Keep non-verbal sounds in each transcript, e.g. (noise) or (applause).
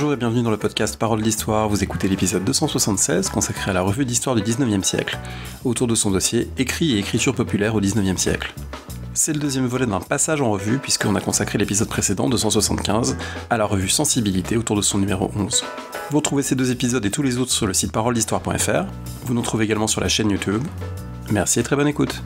Bonjour et bienvenue dans le podcast Parole d'Histoire. Vous écoutez l'épisode 276 consacré à la revue d'histoire du 19e siècle, autour de son dossier Écrit et écriture populaire au 19e siècle. C'est le deuxième volet d'un passage en revue, puisqu'on a consacré l'épisode précédent, 275, à la revue Sensibilité autour de son numéro 11. Vous retrouvez ces deux épisodes et tous les autres sur le site paroledhistoire.fr. Vous nous trouvez également sur la chaîne YouTube. Merci et très bonne écoute.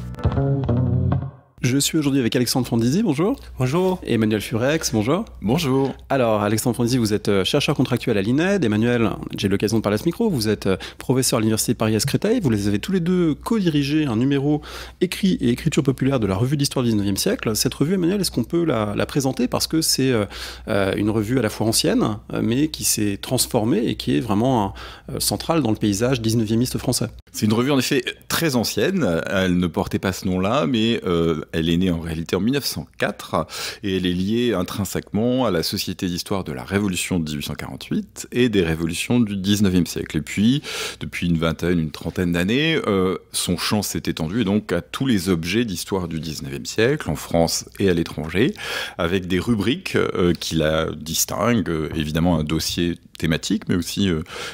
Je suis aujourd'hui avec Alexandre Fondizi, bonjour. Bonjour. Et Emmanuel Furex, bonjour. Bonjour. Alors, Alexandre Fondizi, vous êtes euh, chercheur contractuel à l'INED. Emmanuel, j'ai l'occasion de parler à ce micro, vous êtes euh, professeur à l'Université paris est Vous les avez tous les deux co-dirigé un numéro écrit et écriture populaire de la revue d'histoire du 19e siècle. Cette revue, Emmanuel, est-ce qu'on peut la, présenter Parce que c'est euh, une revue à la fois ancienne, mais qui s'est transformée et qui est vraiment centrale dans le paysage 19e français. C'est une revue en effet très ancienne, elle ne portait pas ce nom-là, mais euh, elle est née en réalité en 1904 et elle est liée intrinsèquement à la Société d'histoire de la Révolution de 1848 et des révolutions du 19e siècle. Et puis, depuis une vingtaine, une trentaine d'années, euh, son champ s'est étendu donc à tous les objets d'histoire du 19e siècle, en France et à l'étranger, avec des rubriques euh, qui la distinguent, évidemment un dossier thématique, mais aussi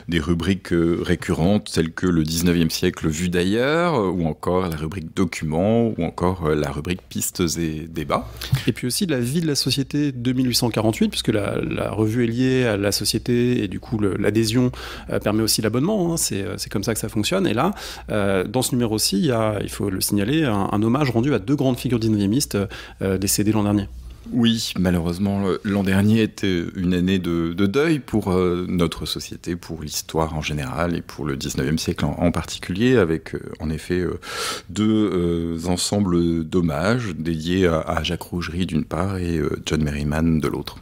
des rubriques récurrentes telles que le 19e siècle vu d'ailleurs, euh, ou encore la rubrique documents, ou encore euh, la rubrique pistes et débats. Et puis aussi la vie de la société de 1848, puisque la, revue est liée à la société et du coup l'adhésion euh, permet aussi l'abonnement. Hein. c'est comme ça que ça fonctionne. Et là, dans ce numéro-ci, il faut le signaler, un, hommage rendu à deux grandes figures dynamistes décédées l'an dernier. Oui, malheureusement, l'an dernier était une année de, deuil pour euh, notre société, pour l'histoire en général et pour le 19e siècle en, particulier, avec euh, en effet euh, deux ensembles d'hommages dédiés à, Jacques Rougerie d'une part et John Merriman de l'autre.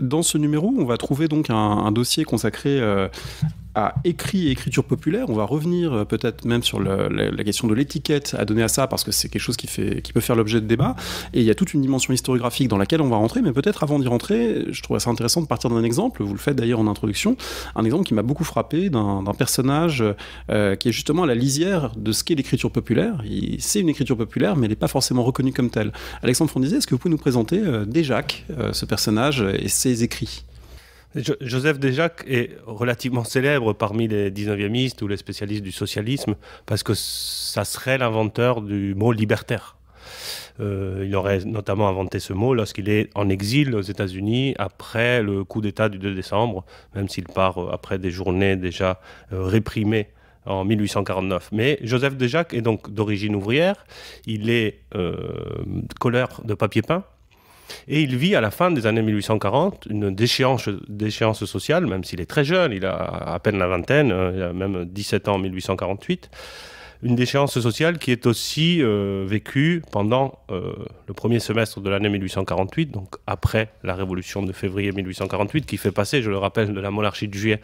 Dans ce numéro, on va trouver donc un, un dossier consacré à écrit et écriture populaire. On va revenir euh, peut-être même sur la, question de l'étiquette à donner à ça, parce que c'est quelque chose qui, fait, qui peut faire l'objet de débats. Et il y a toute une dimension historiographique dans laquelle on va rentrer, mais peut-être avant d'y rentrer, je trouve ça intéressant de partir d'un exemple, vous le faites d'ailleurs en introduction, un exemple qui m'a beaucoup frappé d'un personnage euh, qui est justement à la lisière de ce qu'est l'écriture populaire. C'est une écriture populaire, mais elle n'est pas forcément reconnue comme telle. Alexandre Fondizet, est-ce que vous pouvez nous présenter euh, euh ce personnage, et ses écrits Joseph Déjac est relativement célèbre parmi les 19e ou les spécialistes du socialisme parce que ça serait l'inventeur du mot libertaire. Euh, il aurait notamment inventé ce mot lorsqu'il est en exil aux États-Unis après le coup d'État du 2 décembre, même s'il part euh, après des journées déjà euh, réprimées en 1849. Mais Joseph Déjac est donc d'origine ouvrière, il est euh, colleur de papier peint, et il vit à la fin des années 1840 une déchéance, sociale, même s'il est très jeune, il a à peine la vingtaine, hein, il a même 17 ans en 1848 une déchéance sociale qui est aussi euh, vécue pendant euh, le premier semestre de l'année 1848, donc après la révolution de février 1848, qui fait passer, je le rappelle, de la monarchie de juillet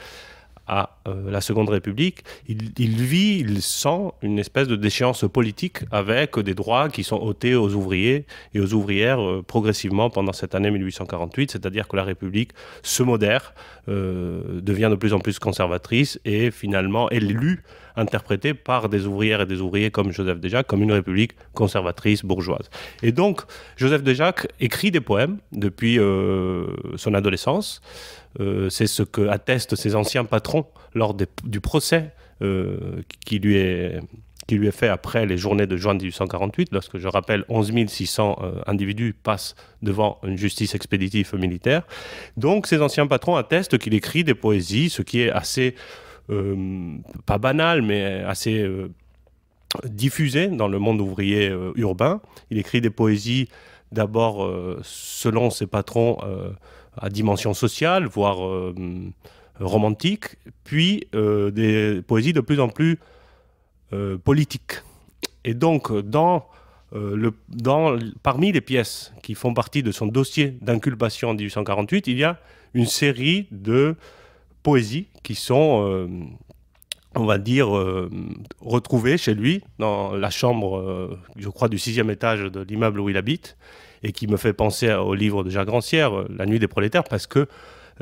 à euh, la Seconde République, il, vit, il sent une espèce de déchéance politique avec des droits qui sont ôtés aux ouvriers et aux ouvrières euh, progressivement pendant cette année 1848, c'est-à-dire que la République se modère, euh, devient de plus en plus conservatrice et finalement élue interprété par des ouvrières et des ouvriers comme Joseph Déjac, comme une république conservatrice, bourgeoise. Et donc, Joseph Déjac écrit des poèmes depuis euh, son adolescence. Euh, c'est ce que attestent ses anciens patrons lors du procès euh, qui lui est qui lui est fait après les journées de juin 1848, lorsque, je rappelle, 11 600 individus passent devant une justice expéditive militaire. Donc, ses anciens patrons attestent qu'il écrit des poésies, ce qui est assez euh, pas banal, mais assez euh, diffusé dans le monde ouvrier euh, urbain. Il écrit des poésies d'abord selon ses patrons à dimension sociale, voire romantique, puis des poésies de plus en plus politiques. Et donc, dans le, dans, parmi les pièces qui font partie de son dossier d'inculpation en 1848, il y a une série de poésies qui sont, euh, on va dire, euh, retrouvées chez lui, dans la chambre, euh, je crois, du sixième étage de l'immeuble où il habite, et qui me fait penser au livre de Jacques Rancière, La nuit des prolétaires, parce que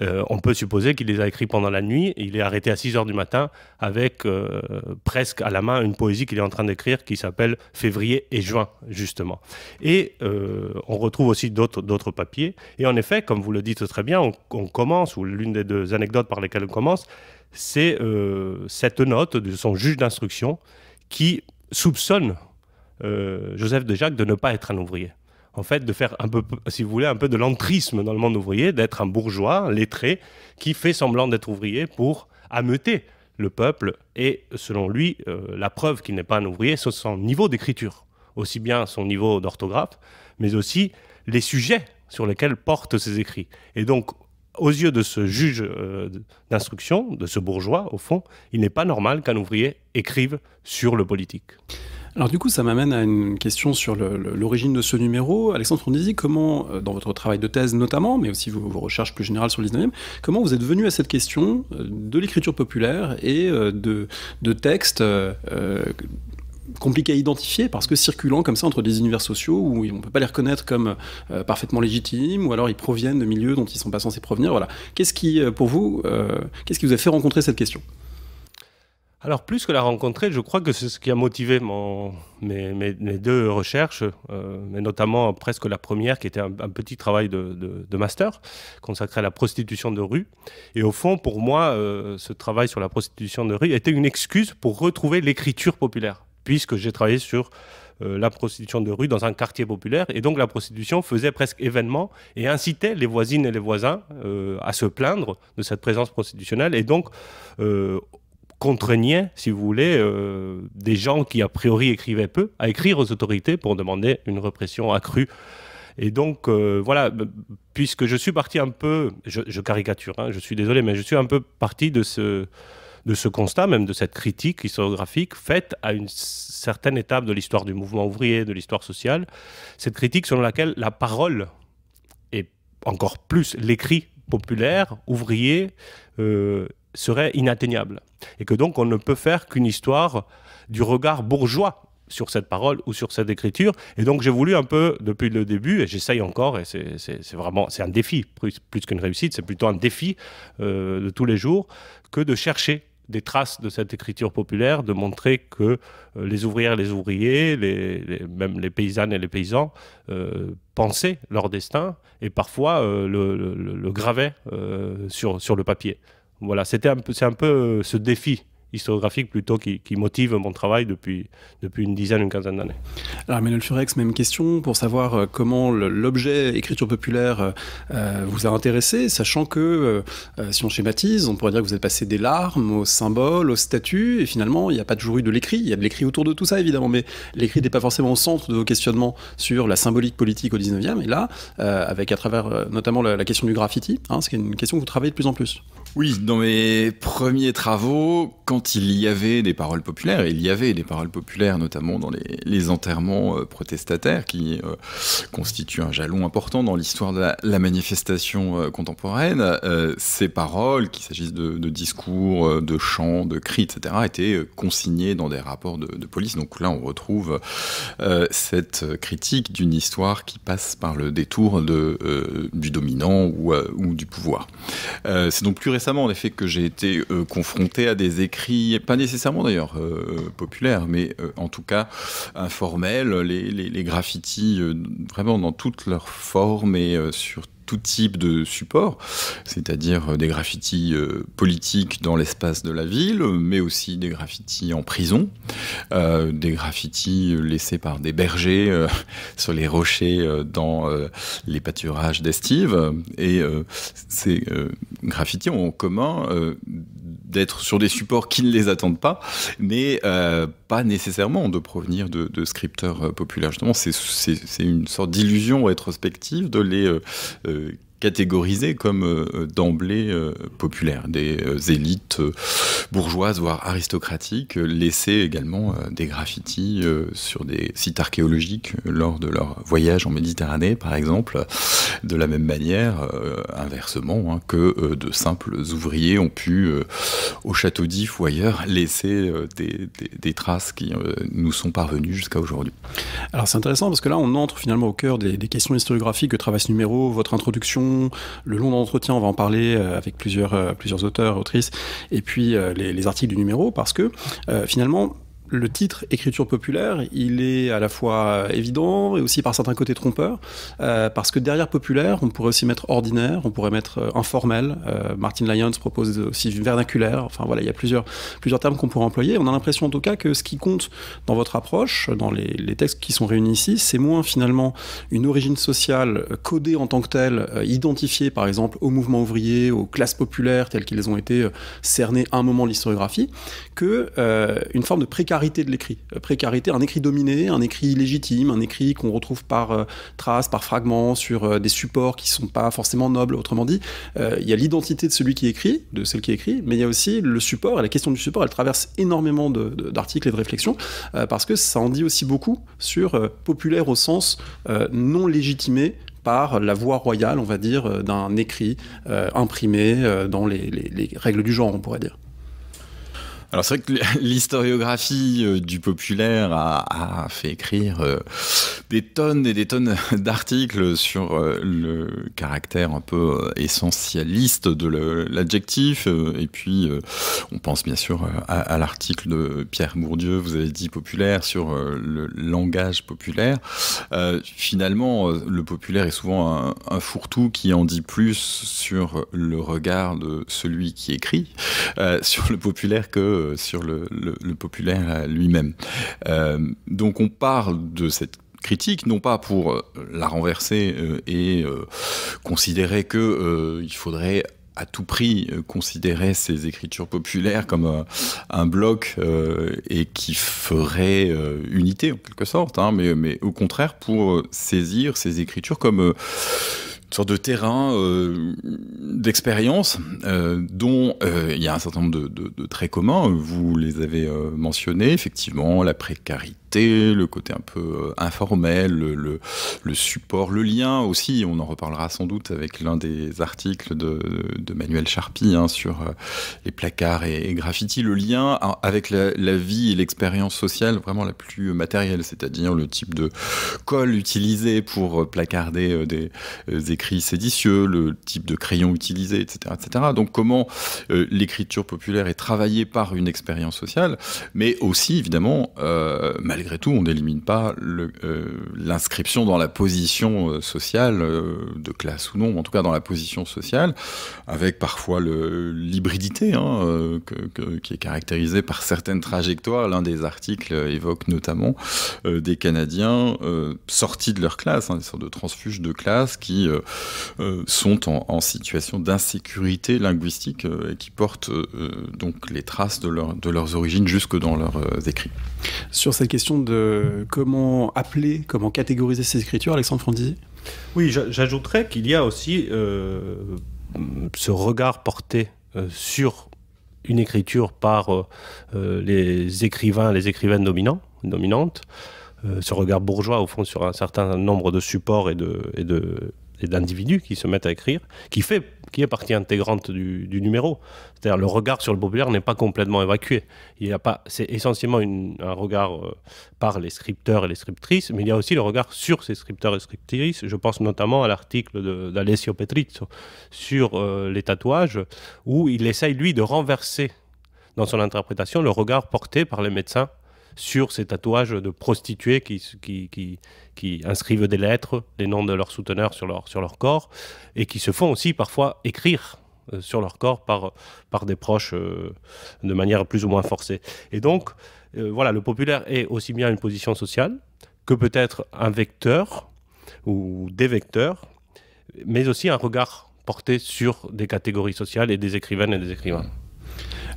euh, on peut supposer qu'il les a écrits pendant la nuit. il est arrêté à 6 heures du matin avec euh, presque à la main une poésie qu'il est en train d'écrire qui s'appelle Février et juin, justement. Et euh, on retrouve aussi d'autres papiers. Et en effet, comme vous le dites très bien, on, on commence, ou l'une des deux anecdotes par lesquelles on commence, c'est cette note de son juge d'instruction qui soupçonne Joseph de Jacques de ne pas être un ouvrier en fait, de faire un peu, si vous voulez, un peu de l'entrisme dans le monde ouvrier, d'être un bourgeois, un lettré, qui fait semblant d'être ouvrier pour ameuter le peuple. Et selon lui, euh, la preuve qu'il n'est pas un ouvrier, c'est son niveau d'écriture, aussi bien son niveau d'orthographe, mais aussi les sujets sur lesquels portent ses écrits. Et donc, aux yeux de ce juge euh, d'instruction, de ce bourgeois, au fond, il n'est pas normal qu'un ouvrier écrive sur le politique. Alors du coup, ça m'amène à une question sur l'origine de ce numéro. Alexandre dit comment, euh, dans votre travail de thèse notamment, mais aussi vos, recherches plus générales sur le comment vous êtes venu à cette question euh, de l'écriture populaire et euh, de, textes compliqués à identifier parce que circulant comme ça entre des univers sociaux où on ne peut pas les reconnaître comme parfaitement légitimes ou alors ils proviennent de milieux dont ils ne sont pas censés provenir. Voilà. Qu'est-ce qui, pour vous, qu'est-ce qui vous a fait rencontrer cette question alors plus que la rencontrer, je crois que c'est ce qui a motivé mes, deux recherches, mais euh, notamment presque la première qui était un, petit travail de, master consacré à la prostitution de rue. Et au fond, pour moi, euh, ce travail sur la prostitution de rue était une excuse pour retrouver l'écriture populaire, puisque j'ai travaillé sur euh, la prostitution de rue dans un quartier populaire, et donc la prostitution faisait presque événement et incitait les voisines et les voisins à se plaindre de cette présence prostitutionnelle, et donc contraignait, si vous voulez, euh, des gens qui a priori écrivaient peu à écrire aux autorités pour demander une répression accrue. Et donc, euh, voilà, puisque je suis parti un peu, je, caricature, hein, je suis désolé, mais je suis un peu parti de ce, de ce constat, même de cette critique historiographique faite à une certaine étape de l'histoire du mouvement ouvrier, de l'histoire sociale, cette critique selon laquelle la parole et encore plus l'écrit populaire, ouvrier, euh, serait inatteignable. Et que donc on ne peut faire qu'une histoire du regard bourgeois sur cette parole ou sur cette écriture. Et donc j'ai voulu un peu, depuis le début, et j'essaye encore, et c'est vraiment c'est un défi, plus, qu'une réussite, c'est plutôt un défi euh, de tous les jours, que de chercher des traces de cette écriture populaire, de montrer que euh, les ouvrières et les ouvriers, même les paysannes et les paysans, euh, pensaient leur destin et parfois le, gravaient sur le papier. Voilà, c'était un peu, c'est un peu euh, ce défi historiographique plutôt qui, motive mon travail depuis, depuis une dizaine, une quinzaine d'années. Alors Emmanuel Furex, même question pour savoir euh, comment l'objet écriture populaire euh, vous a intéressé, sachant que si on schématise, on pourrait dire que vous êtes passé des larmes aux symboles, aux statues, et finalement il n'y a pas toujours eu de l'écrit, il y a de l'écrit autour de tout ça évidemment, mais l'écrit n'est pas forcément au centre de vos questionnements sur la symbolique politique au 19e, et là, avec à travers notamment la, question du graffiti, hein, c'est une question que vous travaillez de plus en plus. Oui, dans mes premiers travaux, quand il y avait des paroles populaires, et il y avait des paroles populaires notamment dans les, enterrements euh, protestataires qui euh, constituent un jalon important dans l'histoire de la, manifestation euh, contemporaine, ces paroles, qu'il s'agisse de, discours, de chants, de cris, etc., étaient consignées dans des rapports de, police. Donc là, on retrouve cette critique d'une histoire qui passe par le détour de, du dominant ou, ou du pouvoir. C'est donc plus récent en effet, que j'ai été euh, confronté à des écrits, pas nécessairement d'ailleurs euh, populaires, mais euh, en tout cas informels, les, les, graffitis vraiment dans toutes leurs formes et surtout tout type de support, c'est-à-dire euh, des graffitis euh, politiques dans l'espace de la ville, mais aussi des graffitis en prison, euh, des graffitis laissés par des bergers (laughs) sur les rochers dans les pâturages d'estive. Et ces graffitis ont en commun d'être sur des supports qui ne les attendent pas, mais euh, pas nécessairement de provenir de, scripteurs euh, populaires. Justement, c'est une sorte d'illusion rétrospective de les euh, catégorisés comme euh, d'emblée euh, populaires, des euh, élites bourgeoises, voire aristocratiques, laissaient également des graffitis sur des sites archéologiques lors de leur voyage en Méditerranée, par exemple, de la même manière, inversement, hein, que de simples ouvriers ont pu, au château d'If ou ailleurs, laisser des, traces qui nous sont parvenues jusqu'à aujourd'hui. Alors c'est intéressant parce que là, on entre finalement au cœur des, des questions historiographiques que traverse Numéro, votre introduction le long d'entretien, on va en parler euh, avec plusieurs, euh, plusieurs auteurs, autrices, et puis euh, les, articles du numéro, parce que finalement, le titre écriture populaire, il est à la fois évident et aussi par certains côtés trompeur, euh, parce que derrière populaire, on pourrait aussi mettre ordinaire, on pourrait mettre euh, informel. Euh, Martin Lyons propose aussi vernaculaire. Enfin voilà, il y a plusieurs, plusieurs termes qu'on pourrait employer. On a l'impression en tout cas que ce qui compte dans votre approche, dans les, textes qui sont réunis ici, c'est moins finalement une origine sociale codée en tant que telle, identifiée par exemple au mouvement ouvrier, aux classes populaires telles qu'ils ont été cernées à un moment de l'historiographie, que une forme de précarité de l'écrit. Euh, précarité, un écrit dominé, un écrit légitime, un écrit qu'on retrouve par euh, traces, par fragments, sur euh, des supports qui sont pas forcément nobles. Autrement dit, il y a l'identité de celui qui écrit, de celle qui écrit, mais il y a aussi le support. Et la question du support, elle traverse énormément d'articles et de réflexions parce que ça en dit aussi beaucoup sur populaire au sens non légitimé par la voie royale, on va dire, d'un écrit imprimé dans les règles du genre, on pourrait dire. Alors c'est vrai que (laughs) l'historiographie euh, du populaire a, fait écrire euh, des tonnes et des tonnes (laughs) d'articles sur euh, le caractère un peu essentialiste de l'adjectif. Et puis on pense bien sûr à, l'article de Pierre Bourdieu, vous avez dit populaire, sur le langage populaire. finalement, le populaire est souvent un, un fourre-tout qui en dit plus sur le regard de celui qui écrit, sur le populaire que sur le, populaire euh, lui-même. Euh, donc on parle de cette critique, non pas pour euh, la renverser et considérer que il faudrait à tout prix considérer ces écritures populaires comme un bloc et qui ferait unité en quelque sorte, hein, mais, mais, au contraire pour saisir ces écritures comme une sorte de terrain euh, d'expérience euh, dont euh, il y a un certain nombre de, de traits communs. Vous les avez mentionnés, effectivement, la précarité le côté un peu euh, informel, le, support, le lien aussi. On en reparlera sans doute avec l'un des articles de, Manuel Charpie hein, sur euh, les placards et, graffiti, le lien avec la, vie et l'expérience sociale vraiment la plus matérielle, c'est-à-dire le type de colle utilisé pour euh, placarder des, écrits séditieux, le type de crayon utilisé, etc. etc. Donc comment l'écriture populaire est travaillée par une expérience sociale, mais aussi évidemment euh, malgré tout, on n'élimine pas euh, l'inscription dans la position euh, sociale, euh, de classe ou non, en tout cas dans la position sociale, avec parfois l'hybridité hein, qui est caractérisée par certaines trajectoires. L'un des articles évoque notamment des Canadiens sortis de leur classe, hein, des sortes de transfuges de classe qui sont en, situation d'insécurité linguistique et qui portent donc les traces de, leur, de leurs origines jusque dans leurs écrits. Sur cette question, de comment appeler, comment catégoriser ces écritures, Alexandre Frondizi Oui, j'ajouterais qu'il y a aussi euh, ce regard porté euh, sur une écriture par euh, les écrivains, les écrivaines dominants, dominantes, ce regard bourgeois au fond sur un certain nombre de supports et et de, et d'individus qui se mettent à écrire, qui, fait, qui est partie intégrante du, numéro. C'est-à-dire le regard sur le populaire n'est pas complètement évacué. Il y a pas, c'est essentiellement un regard euh, par les scripteurs et les scriptrices, mais il y a aussi le regard sur ces scripteurs et scriptrices. Je pense notamment à l'article d'Alessio Petrizzo sur euh, les tatouages, où il essaye, lui, de renverser dans son interprétation le regard porté par les médecins sur ces tatouages de prostituées qui, qui, qui, qui inscrivent des lettres, les noms de leurs souteneurs sur leur, sur leur corps, et qui se font aussi parfois écrire euh, sur leur corps par, par des proches euh, de manière plus ou moins forcée. Et donc, euh, voilà, le populaire est aussi bien une position sociale que peut-être un vecteur ou des vecteurs, mais aussi un regard porté sur des catégories sociales et des écrivaines et des écrivains.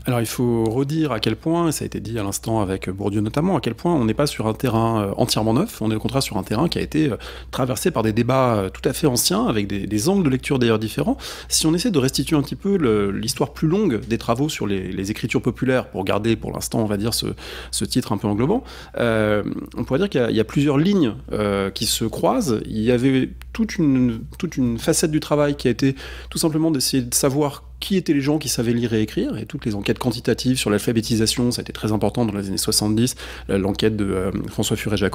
Alors il faut redire à quel point, et ça a été dit à l'instant avec Bourdieu notamment, à quel point on n'est pas sur un terrain euh, entièrement neuf, on est au contraire sur un terrain qui a été euh, traversé par des débats euh, tout à fait anciens, avec des, angles de lecture d'ailleurs différents. Si on essaie de restituer un petit peu l'histoire plus longue des travaux sur les, écritures populaires, pour garder pour l'instant, on va dire, ce, titre un peu englobant, on pourrait dire qu'il y, a plusieurs lignes qui se croisent. Il y avait toute une, toute une facette du travail qui a été tout simplement d'essayer de savoir qui étaient les gens qui savaient lire et écrire, et toutes les enquêtes quantitatives sur l'alphabétisation, ça a été très important dans les années 70, l'enquête de euh, François Furet-Jacques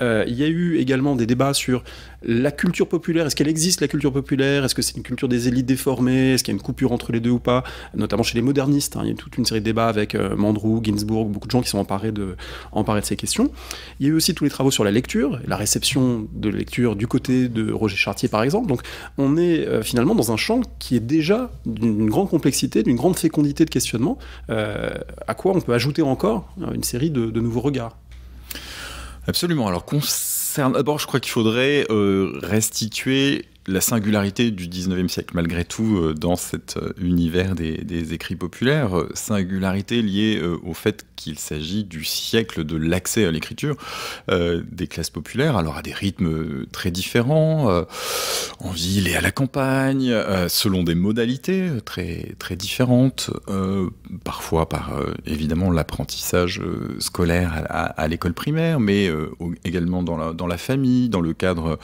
euh, il y a eu également des débats sur la culture populaire, est-ce qu'elle existe la culture populaire, est-ce que c'est une culture des élites déformées, est-ce qu'il y a une coupure entre les deux ou pas, notamment chez les modernistes, hein, il y a eu toute une série de débats avec euh, Mandrou, Ginsburg, beaucoup de gens qui sont emparés de, emparés de ces questions. Il y a eu aussi tous les travaux sur la lecture, la réception de lecture du côté de Roger Chartier par exemple, donc on est euh, finalement dans un champ qui est déjà d'une grande complexité, d'une grande fécondité de questionnement, euh, à quoi on peut ajouter encore euh, une série de, nouveaux regards. Absolument. Alors, concernant. D'abord, je crois qu'il faudrait euh, restituer la singularité du 19e siècle, malgré tout, euh, dans cet euh, univers des, écrits populaires, euh, singularité liée au fait qu'il s'agit du siècle de l'accès à l'écriture des classes populaires, alors à des rythmes très différents, en ville et à la campagne, selon des modalités très, très différentes, parfois par évidemment l'apprentissage scolaire à, l'école primaire, mais également dans la, dans la famille, dans le cadre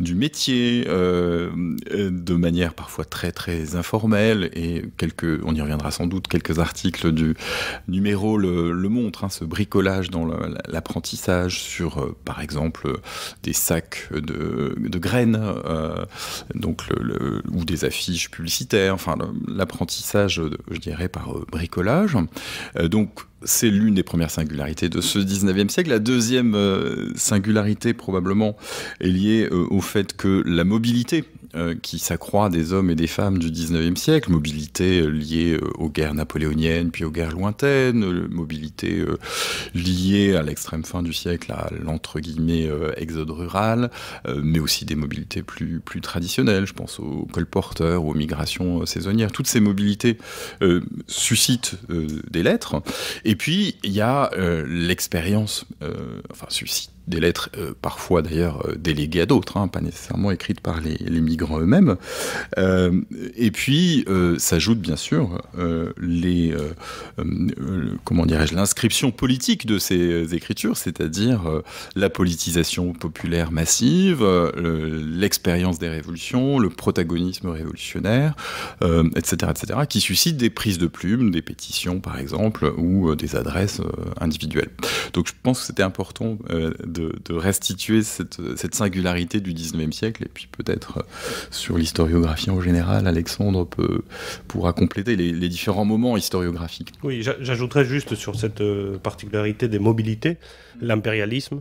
du métier. Euh, euh, de manière parfois très très informelle et quelques, on y reviendra sans doute, quelques articles du numéro le, montre, montrent, hein, ce bricolage dans l'apprentissage sur euh, par exemple des sacs de, graines donc ou des affiches publicitaires, enfin l'apprentissage je dirais par bricolage. donc c'est l'une des premières singularités de ce 19e siècle. La deuxième euh, singularité probablement est liée euh, au fait que la mobilité euh, qui s'accroît des hommes et des femmes du 19e siècle, mobilité euh, liée euh, aux guerres napoléoniennes puis aux guerres lointaines, mobilité liée à l'extrême fin du siècle, à l'entre guillemets exode rural, mais aussi des mobilités plus, plus traditionnelles, je pense aux colporteurs, aux migrations saisonnières, toutes ces mobilités suscitent des lettres, et puis il y a l'expérience, enfin suscite des lettres euh, parfois d'ailleurs euh, déléguées à d'autres, hein, pas nécessairement écrites par les, migrants eux-mêmes. Euh, et puis s'ajoute bien sûr les, comment dirais-je, l'inscription politique de ces écritures, c'est-à-dire la politisation populaire massive, l'expérience des révolutions, le protagonisme révolutionnaire, etc., etc., qui suscite des prises de plumes, des pétitions par exemple, ou des adresses individuelles. Donc je pense que c'était important de, restituer cette, singularité du 19e siècle. Et puis peut-être euh, sur l'historiographie en général, Alexandre peut, pourra compléter les, les différents moments historiographiques. Oui, j'ajouterais juste sur cette euh, particularité des mobilités, l'impérialisme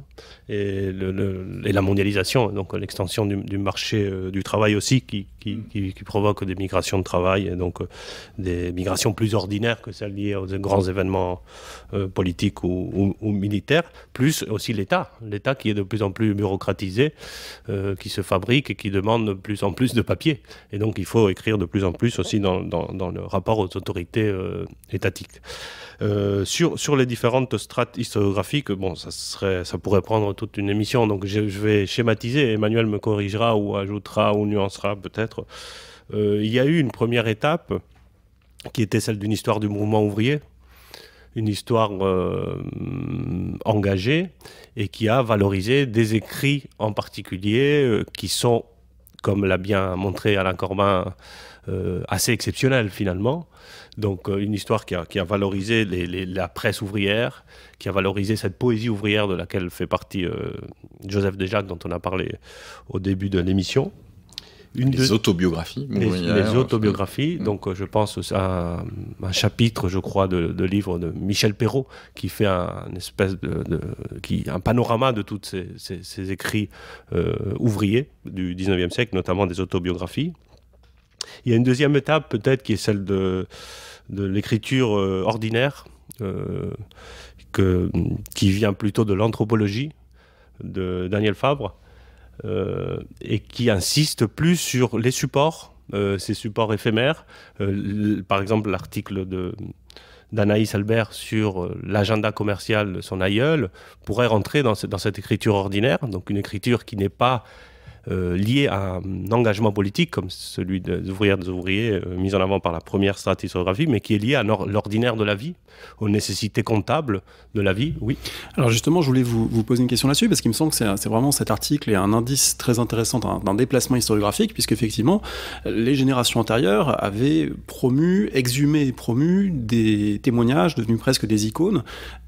et, le, la mondialisation, donc l'extension du, marché euh, du travail aussi mm. qui, qui, provoque des migrations de travail et donc euh, des migrations plus ordinaires que celles liées aux grands événements euh, politiques ou, militaires, plus aussi l'État, l'État qui est de plus en plus bureaucratisé, qui se fabrique et qui demande de plus en plus de papier. Et donc il faut écrire de plus en plus aussi dans, dans, le rapport aux autorités étatiques. sur, sur les différentes strates historiographiques, bon, ça, serait, ça pourrait prendre toute une émission, donc je, vais schématiser. Emmanuel me corrigera ou ajoutera ou nuancera peut-être. Euh, il y a eu une première étape qui était celle d'une histoire du mouvement ouvrier, une histoire euh, engagée et qui a valorisé des écrits en particulier euh, qui sont, comme l'a bien montré Alain Corbin, euh, assez exceptionnelle finalement. Donc euh, une histoire qui a, qui a valorisé la presse ouvrière, qui a valorisé cette poésie ouvrière de laquelle fait partie euh, Joseph Déjacques dont on a parlé au début de l'émission. Une les autobiographies. Les, autobiographies. Donc, je pense à un, chapitre, je crois, de, livre de Michel Perrault, qui fait un, espèce de, qui, un panorama de tous ces, ces, écrits ouvriers du 19e siècle, notamment des autobiographies. Il y a une deuxième étape peut-être qui est celle de, l'écriture euh, ordinaire, euh, qui vient plutôt de l'anthropologie de Daniel Fabre, euh, et qui insiste plus sur les supports, ces supports éphémères, par exemple l'article de d'Anaïs Albert sur l'agenda commercial de son aïeul pourrait rentrer dans, dans cette écriture ordinaire, donc une écriture qui n'est pas euh, lié à un engagement politique comme celui des ouvrières des ouvriers euh, mis en avant par la première stratigraphie, mais qui est lié à l'ordinaire de la vie, aux nécessités comptables de la vie, oui. Alors justement, je voulais vous, vous poser une question là-dessus, parce qu'il me semble que c'est vraiment cet article et un indice très intéressant d'un déplacement historiographique, effectivement les générations antérieures avaient promu, exhumé et promu des témoignages devenus presque des icônes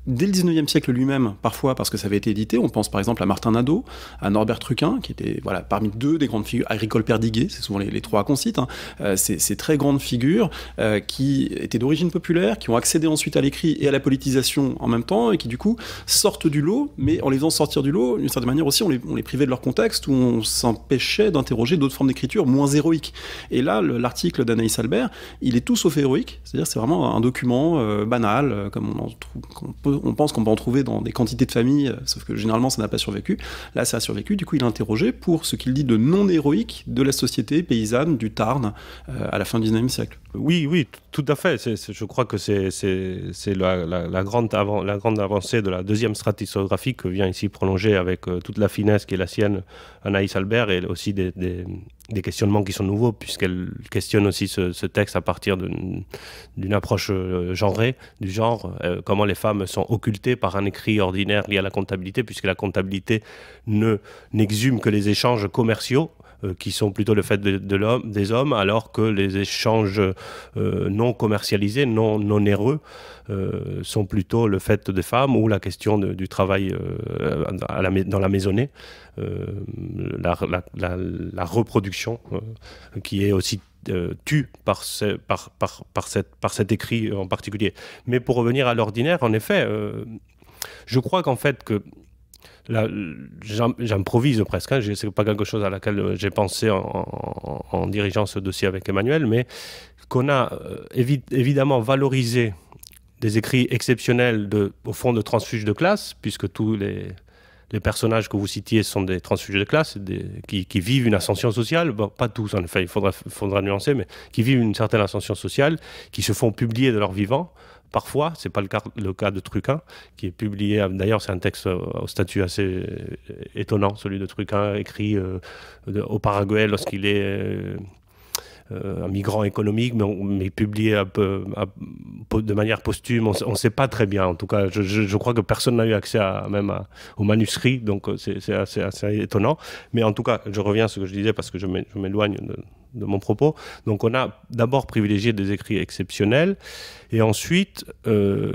dès le 19e siècle lui-même, parfois parce que ça avait été édité. On pense par exemple à Martin Nadeau, à Norbert Truquin, qui était voilà, parmi deux des grandes figures, agricoles perdiguées, c'est souvent les, trois qu'on cite, hein, euh, ces, très grandes figures euh, qui étaient d'origine populaire, qui ont accédé ensuite à l'écrit et à la politisation en même temps, et qui du coup sortent du lot, mais en les faisant sortir du lot, d'une certaine manière aussi, on les, on privait de leur contexte, où on s'empêchait d'interroger d'autres formes d'écriture moins héroïques. Et là, l'article d'Anaïs Albert, il est tout sauf héroïque, c'est-à-dire c'est vraiment un document euh, banal, comme on, on, pense qu'on peut en trouver dans des quantités de familles, sauf que généralement ça n'a pas survécu. Là, ça a survécu, du coup il a interrogé pour ce qu'il dit de non héroïque de la société paysanne du Tarn euh, à la fin du XIXe siècle. Oui, oui, tout à fait. je crois que c'est la, la, grande la grande avancée de la deuxième stratigraphie que vient ici prolonger avec euh, toute la finesse qui est la sienne Anaïs Albert et aussi des, des questionnements qui sont nouveaux, puisqu'elle questionne aussi ce, texte à partir d'une approche euh, genrée, du genre, euh, comment les femmes sont occultées par un écrit ordinaire lié à la comptabilité, puisque la comptabilité ne n'exhume que les échanges commerciaux, euh, qui sont plutôt le fait de, des hommes, alors que les échanges non commercialisés, non onéreux, euh, sont plutôt le fait des femmes ou la question du travail euh, à la, dans la maisonnée, euh, la, reproduction qui est aussi tue par, par, par, par, cette, par cet écrit en particulier. Mais pour revenir à l'ordinaire, en effet, je crois qu'en fait que j'improvise presque, hein, je sais pas quelque chose à laquelle j'ai pensé en, dirigeant ce dossier avec Emmanuel, mais qu'on a évidemment valorisé des écrits exceptionnels au fond de transfuges de classe, puisque tous les, personnages que vous citiez sont des transfuges de classe, qui, vivent une ascension sociale, pas tous en hein, effet, il faudra, nuancer, mais qui vivent une certaine ascension sociale, qui se font publier de leur vivant, parfois, ce n'est pas le cas, de Truquin, qui est publié, euh, d'ailleurs c'est un texte euh, au statut assez euh, étonnant, celui de Truquin, écrit au Paraguay lorsqu'il est... Euh, un migrant économique, mais, publié peu, de manière posthume. On ne sait pas très bien. En tout cas, je, crois que personne n'a eu accès à, même aux au manuscrit, donc euh, c'est assez, assez, étonnant. Mais en tout cas, je reviens à ce que je disais parce que je m'éloigne de, mon propos. Donc on a d'abord privilégié des écrits exceptionnels et ensuite euh,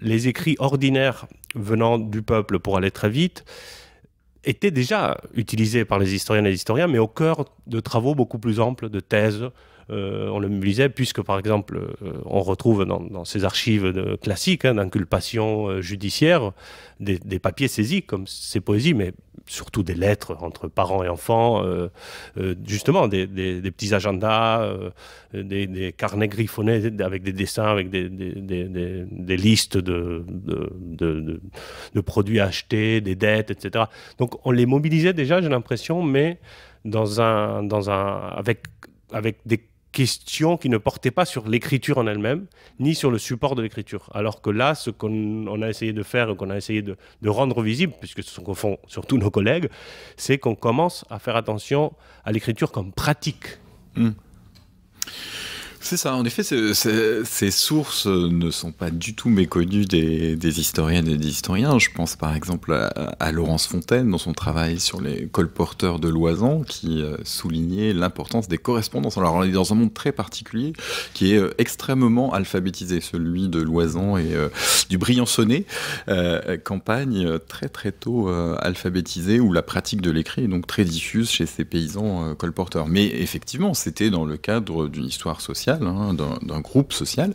les écrits ordinaires venant du peuple pour aller très vite était déjà utilisé par les historiens et les historiens, mais au cœur de travaux beaucoup plus amples, de thèses, euh, on le mobilisait, puisque par exemple, euh, on retrouve dans, ces archives de, classiques hein, d'inculpation euh, judiciaire des, papiers saisis comme ces poésies, mais surtout des lettres entre parents et enfants, justement des, petits agendas, des, carnets griffonnés avec des dessins, avec des, listes de, de, de produits achetés, des dettes, etc. Donc on les mobilisait déjà, j'ai l'impression, mais dans un, dans un, avec, avec des questions qui ne portaient pas sur l'écriture en elle-même, ni sur le support de l'écriture. Alors que là, ce qu'on a essayé de faire, qu'on a essayé de, rendre visible, puisque ce qu'on font surtout nos collègues, c'est qu'on commence à faire attention à l'écriture comme pratique. Hmm. C'est ça, en effet, ces sources ne sont pas du tout méconnues des, historiennes et des historiens. Je pense par exemple à, Laurence Fontaine dans son travail sur les colporteurs de Loisan qui euh, soulignait l'importance des correspondances. Alors on est dans un monde très particulier qui est euh, extrêmement alphabétisé, celui de Loisan et euh, du Briançonnet, campagne très très tôt alphabétisée où la pratique de l'écrit est donc très diffuse chez ces paysans colporteurs. Mais effectivement, c'était dans le cadre d'une histoire sociale Hein, d'un groupe social,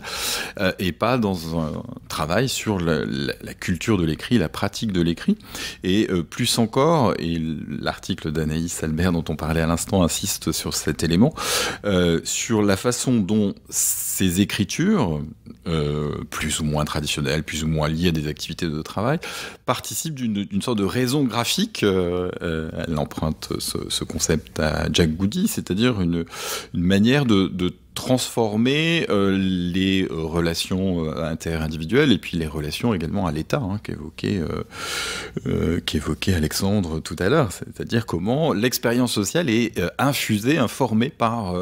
euh, et pas dans un travail sur la, culture de l'écrit, la pratique de l'écrit. Et euh, plus encore, et l'article d'Anaïs Albert dont on parlait à l'instant insiste sur cet élément, euh, sur la façon dont ces écritures, plus ou moins traditionnelles, plus ou moins liées à des activités de travail, participent d'une sorte de raison graphique. elle emprunte ce, concept à Jack Goody, c'est-à-dire une, manière de, de transformer euh, les euh, relations euh, interindividuelles et puis les relations également à l'État hein, qu'évoquait Alexandre tout à l'heure, c'est-à-dire comment l'expérience sociale est infusée, informée par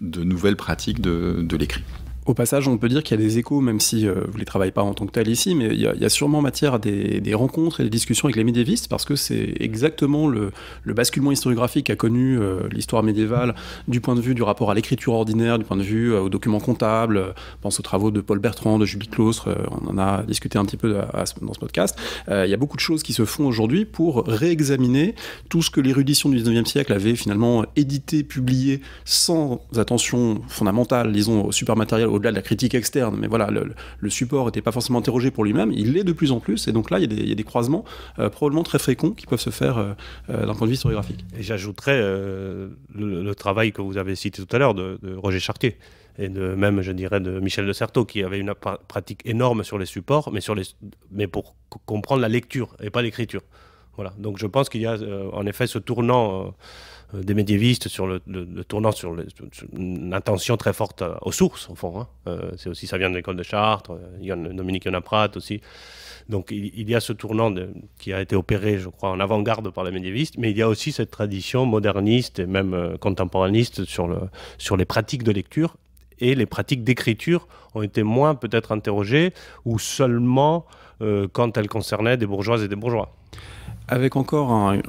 de nouvelles pratiques de, de l'écrit. Au passage, on peut dire qu'il y a des échos, même si euh, vous ne les travaillez pas en tant que tel ici, mais il y, a, sûrement matière à des, rencontres et des discussions avec les médiévistes, parce que c'est exactement le, basculement historiographique qu'a connu euh, l'histoire médiévale du point de vue du rapport à l'écriture ordinaire, du point de vue euh, aux documents comptables. pense aux travaux de Paul Bertrand, de Julie Clostre, on en a discuté un petit peu dans ce podcast. il y a beaucoup de choses qui se font aujourd'hui pour réexaminer tout ce que l'érudition du 19e siècle avait finalement édité, publié, sans attention fondamentale, disons, au matériel au-delà de la critique externe, mais voilà, le, support n'était pas forcément interrogé pour lui-même, il l'est de plus en plus, et donc là, il y a des, croisements euh, probablement très fréquents qui peuvent se faire euh, euh, d'un point de vue historiographique. Et j'ajouterais le, travail que vous avez cité tout à l'heure de, Roger Chartier et de même, je dirais, de Michel de Certeau, qui avait une pratique énorme sur les supports, mais, sur les, mais pour comprendre la lecture et pas l'écriture. Voilà. Donc je pense qu'il y a en effet ce tournant. Euh, des médiévistes sur le, tournant sur, une attention très forte euh, aux sources, au fond. Hein. Euh, c'est aussi, ça vient de l'école de Chartres, le Dominique Yonaprat aussi. Donc il, y a ce tournant qui a été opéré, je crois, en avant-garde par les médiévistes, mais il y a aussi cette tradition moderniste et même contemporainiste contemporaniste sur, le, sur les pratiques de lecture et les pratiques d'écriture ont été moins peut-être interrogées ou seulement quand elles concernaient des bourgeoises et des bourgeois avec encore un,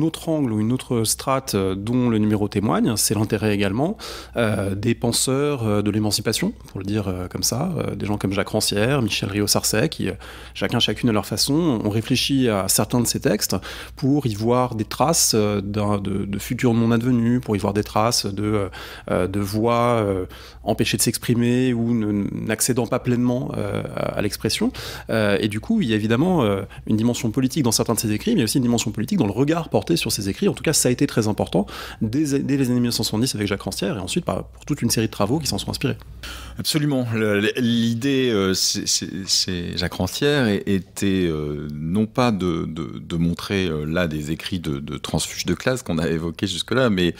autre angle ou une autre strate euh, dont le numéro témoigne, c'est l'intérêt également euh, des penseurs euh, de l'émancipation, pour le dire comme ça, des gens comme Jacques Rancière, Michel Rio-Sarcey, qui chacun chacune à leur façon ont réfléchi à certains de ces textes pour y voir des traces de, futurs non advenus, pour y voir des traces de, de voix empêchées de s'exprimer ou n'accédant pas pleinement à l'expression. Et du coup, il y a évidemment une dimension politique dans certains de ces mais aussi une dimension politique dans le regard porté sur ces écrits. En tout cas, ça a été très important dès, les années 1970 avec Jacques Rancière et ensuite bah, pour toute une série de travaux qui s'en sont inspirés. Absolument. L'idée, euh, c'est Jacques Rancière, était euh, non pas de, montrer euh, là des écrits de, de transfuge de classe qu'on a évoqués jusque-là, mais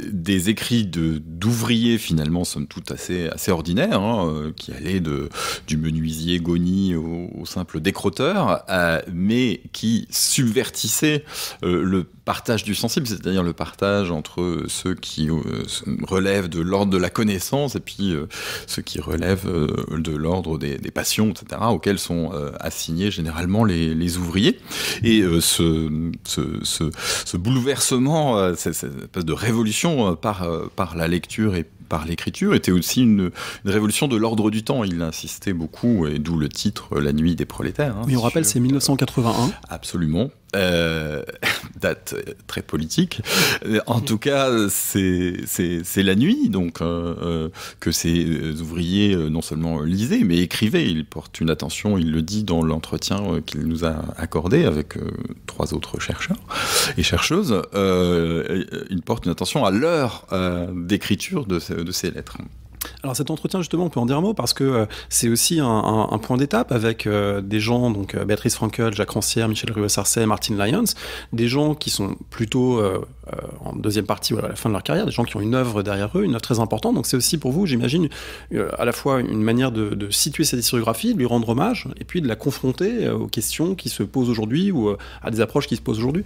des écrits d'ouvriers finalement, somme toute, assez, assez ordinaires, hein, qui allaient de, du menuisier Goni au, simple décroteur, mais qui subvertissait euh, le partage du sensible, c'est-à-dire le partage entre ceux qui euh, relèvent de l'ordre de la connaissance et puis euh, ceux qui relèvent de l'ordre des, passions, etc., auxquels sont assignés généralement les, ouvriers. Et ce, bouleversement, cette, espèce de révolution par, par la lecture et par l'écriture était aussi une, révolution de l'ordre du temps. Il insistait beaucoup, et d'où le titre La nuit des prolétaires. Mais hein, on rappelle, c'est 1981. Absolument, euh, (laughs) date très politique. Euh, en tout cas, c'est la nuit donc euh, que ces ouvriers non seulement lisaient, mais écrivaient. Il porte une attention, il le dit dans l'entretien qu'il nous a accordé avec trois autres chercheurs et chercheuses. ils portent une attention à l'heure d'écriture de ces lettres. Alors cet entretien justement, on peut en dire un mot parce que euh, c'est aussi un, point d'étape avec euh, des gens, donc Beatrice euh, Béatrice Frankel, Jacques Rancière, Michel ruas et Martin Lyons, des gens qui sont plutôt en deuxième partie à la fin de leur carrière, des gens qui ont une œuvre derrière eux, une œuvre très importante. Donc c'est aussi pour vous, j'imagine, à la fois une manière de, situer cette historiographie, de lui rendre hommage et puis de la confronter aux questions qui se posent aujourd'hui ou à des approches qui se posent aujourd'hui.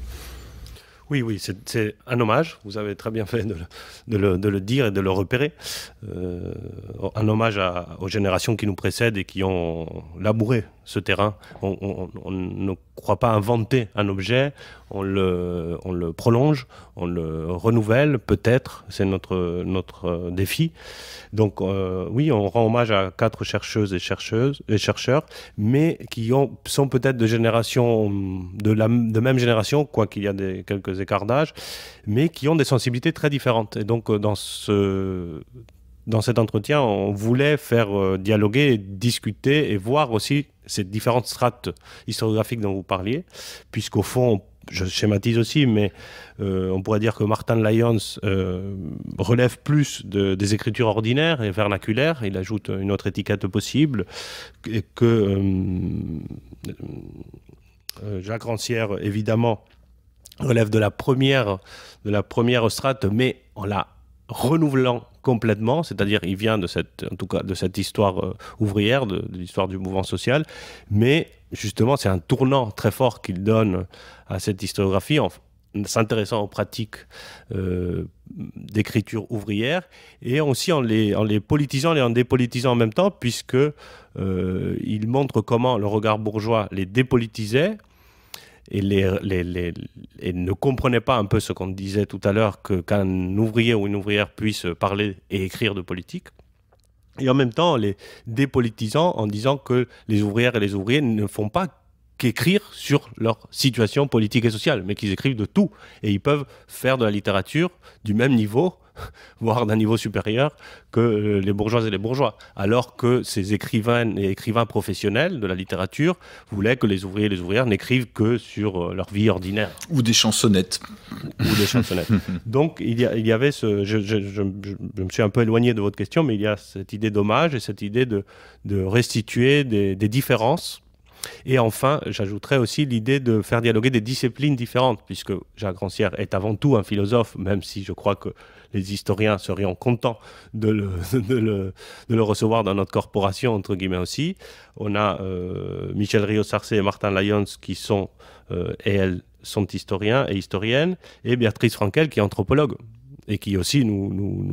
Oui, oui, c'est un hommage. Vous avez très bien fait de le, dire et de le repérer. Euh, un hommage aux générations qui nous précèdent et qui ont labouré ce terrain. On, ne croit pas inventer un objet, on le, le prolonge, on le renouvelle, peut-être, c'est notre, notre euh, défi. Donc euh, oui, on rend hommage à quatre chercheuses et, chercheuses, et chercheurs, mais qui ont, sont peut-être de génération, de la de même génération, quoiqu'il y a quelques écartages, mais qui ont des sensibilités très différentes. Et donc euh, dans ce dans cet entretien, on voulait faire euh, dialoguer, discuter et voir aussi ces différentes strates historiographiques dont vous parliez, puisqu'au fond, je schématise aussi, mais euh, on pourrait dire que Martin Lyons euh, relève plus des écritures ordinaires et vernaculaires, il ajoute une autre étiquette possible, et que Jacques Rancière, évidemment, relève de la première, de la première strate, mais en la renouvelant complètement, c'est-à-dire il vient de cette, en tout cas, de cette histoire euh, ouvrière, de, l'histoire du mouvement social, mais justement c'est un tournant très fort qu'il donne à cette historiographie en s'intéressant aux pratiques euh, d'écriture ouvrière et aussi en les, politisant et en dépolitisant en même temps, puisque euh, il montre comment le regard bourgeois les dépolitisait et, ne comprenaient pas un peu ce qu'on disait tout à l'heure, que qu'un ouvrier ou une ouvrière puisse parler et écrire de politique, et en même temps les dépolitisant en disant que les ouvrières et les ouvriers ne font pas qu'écrire sur leur situation politique et sociale, mais qu'ils écrivent de tout, et ils peuvent faire de la littérature du même niveau (laughs) voire d'un niveau supérieur que euh, les bourgeois et les bourgeois, alors que ces écrivains et écrivains professionnels de la littérature voulaient que les ouvriers et les ouvrières n'écrivent que sur euh, leur vie ordinaire. Ou des chansonnettes. Ou des chansonnettes. (laughs) Donc il y, avait ce... Je, me suis un peu éloigné de votre question, mais il y a cette idée d'hommage et cette idée de, restituer des différences et enfin, j'ajouterais aussi l'idée de faire dialoguer des disciplines différentes, puisque Jacques Rancière est avant tout un philosophe, même si je crois que les historiens serions contents de le, (laughs) recevoir dans notre corporation, entre guillemets aussi. On a euh, Michel Rio-Sarcé et Martin Lyons qui sont, euh, et elles sont historiens et historiennes, et Béatrice Frankel qui est anthropologue et qui aussi nous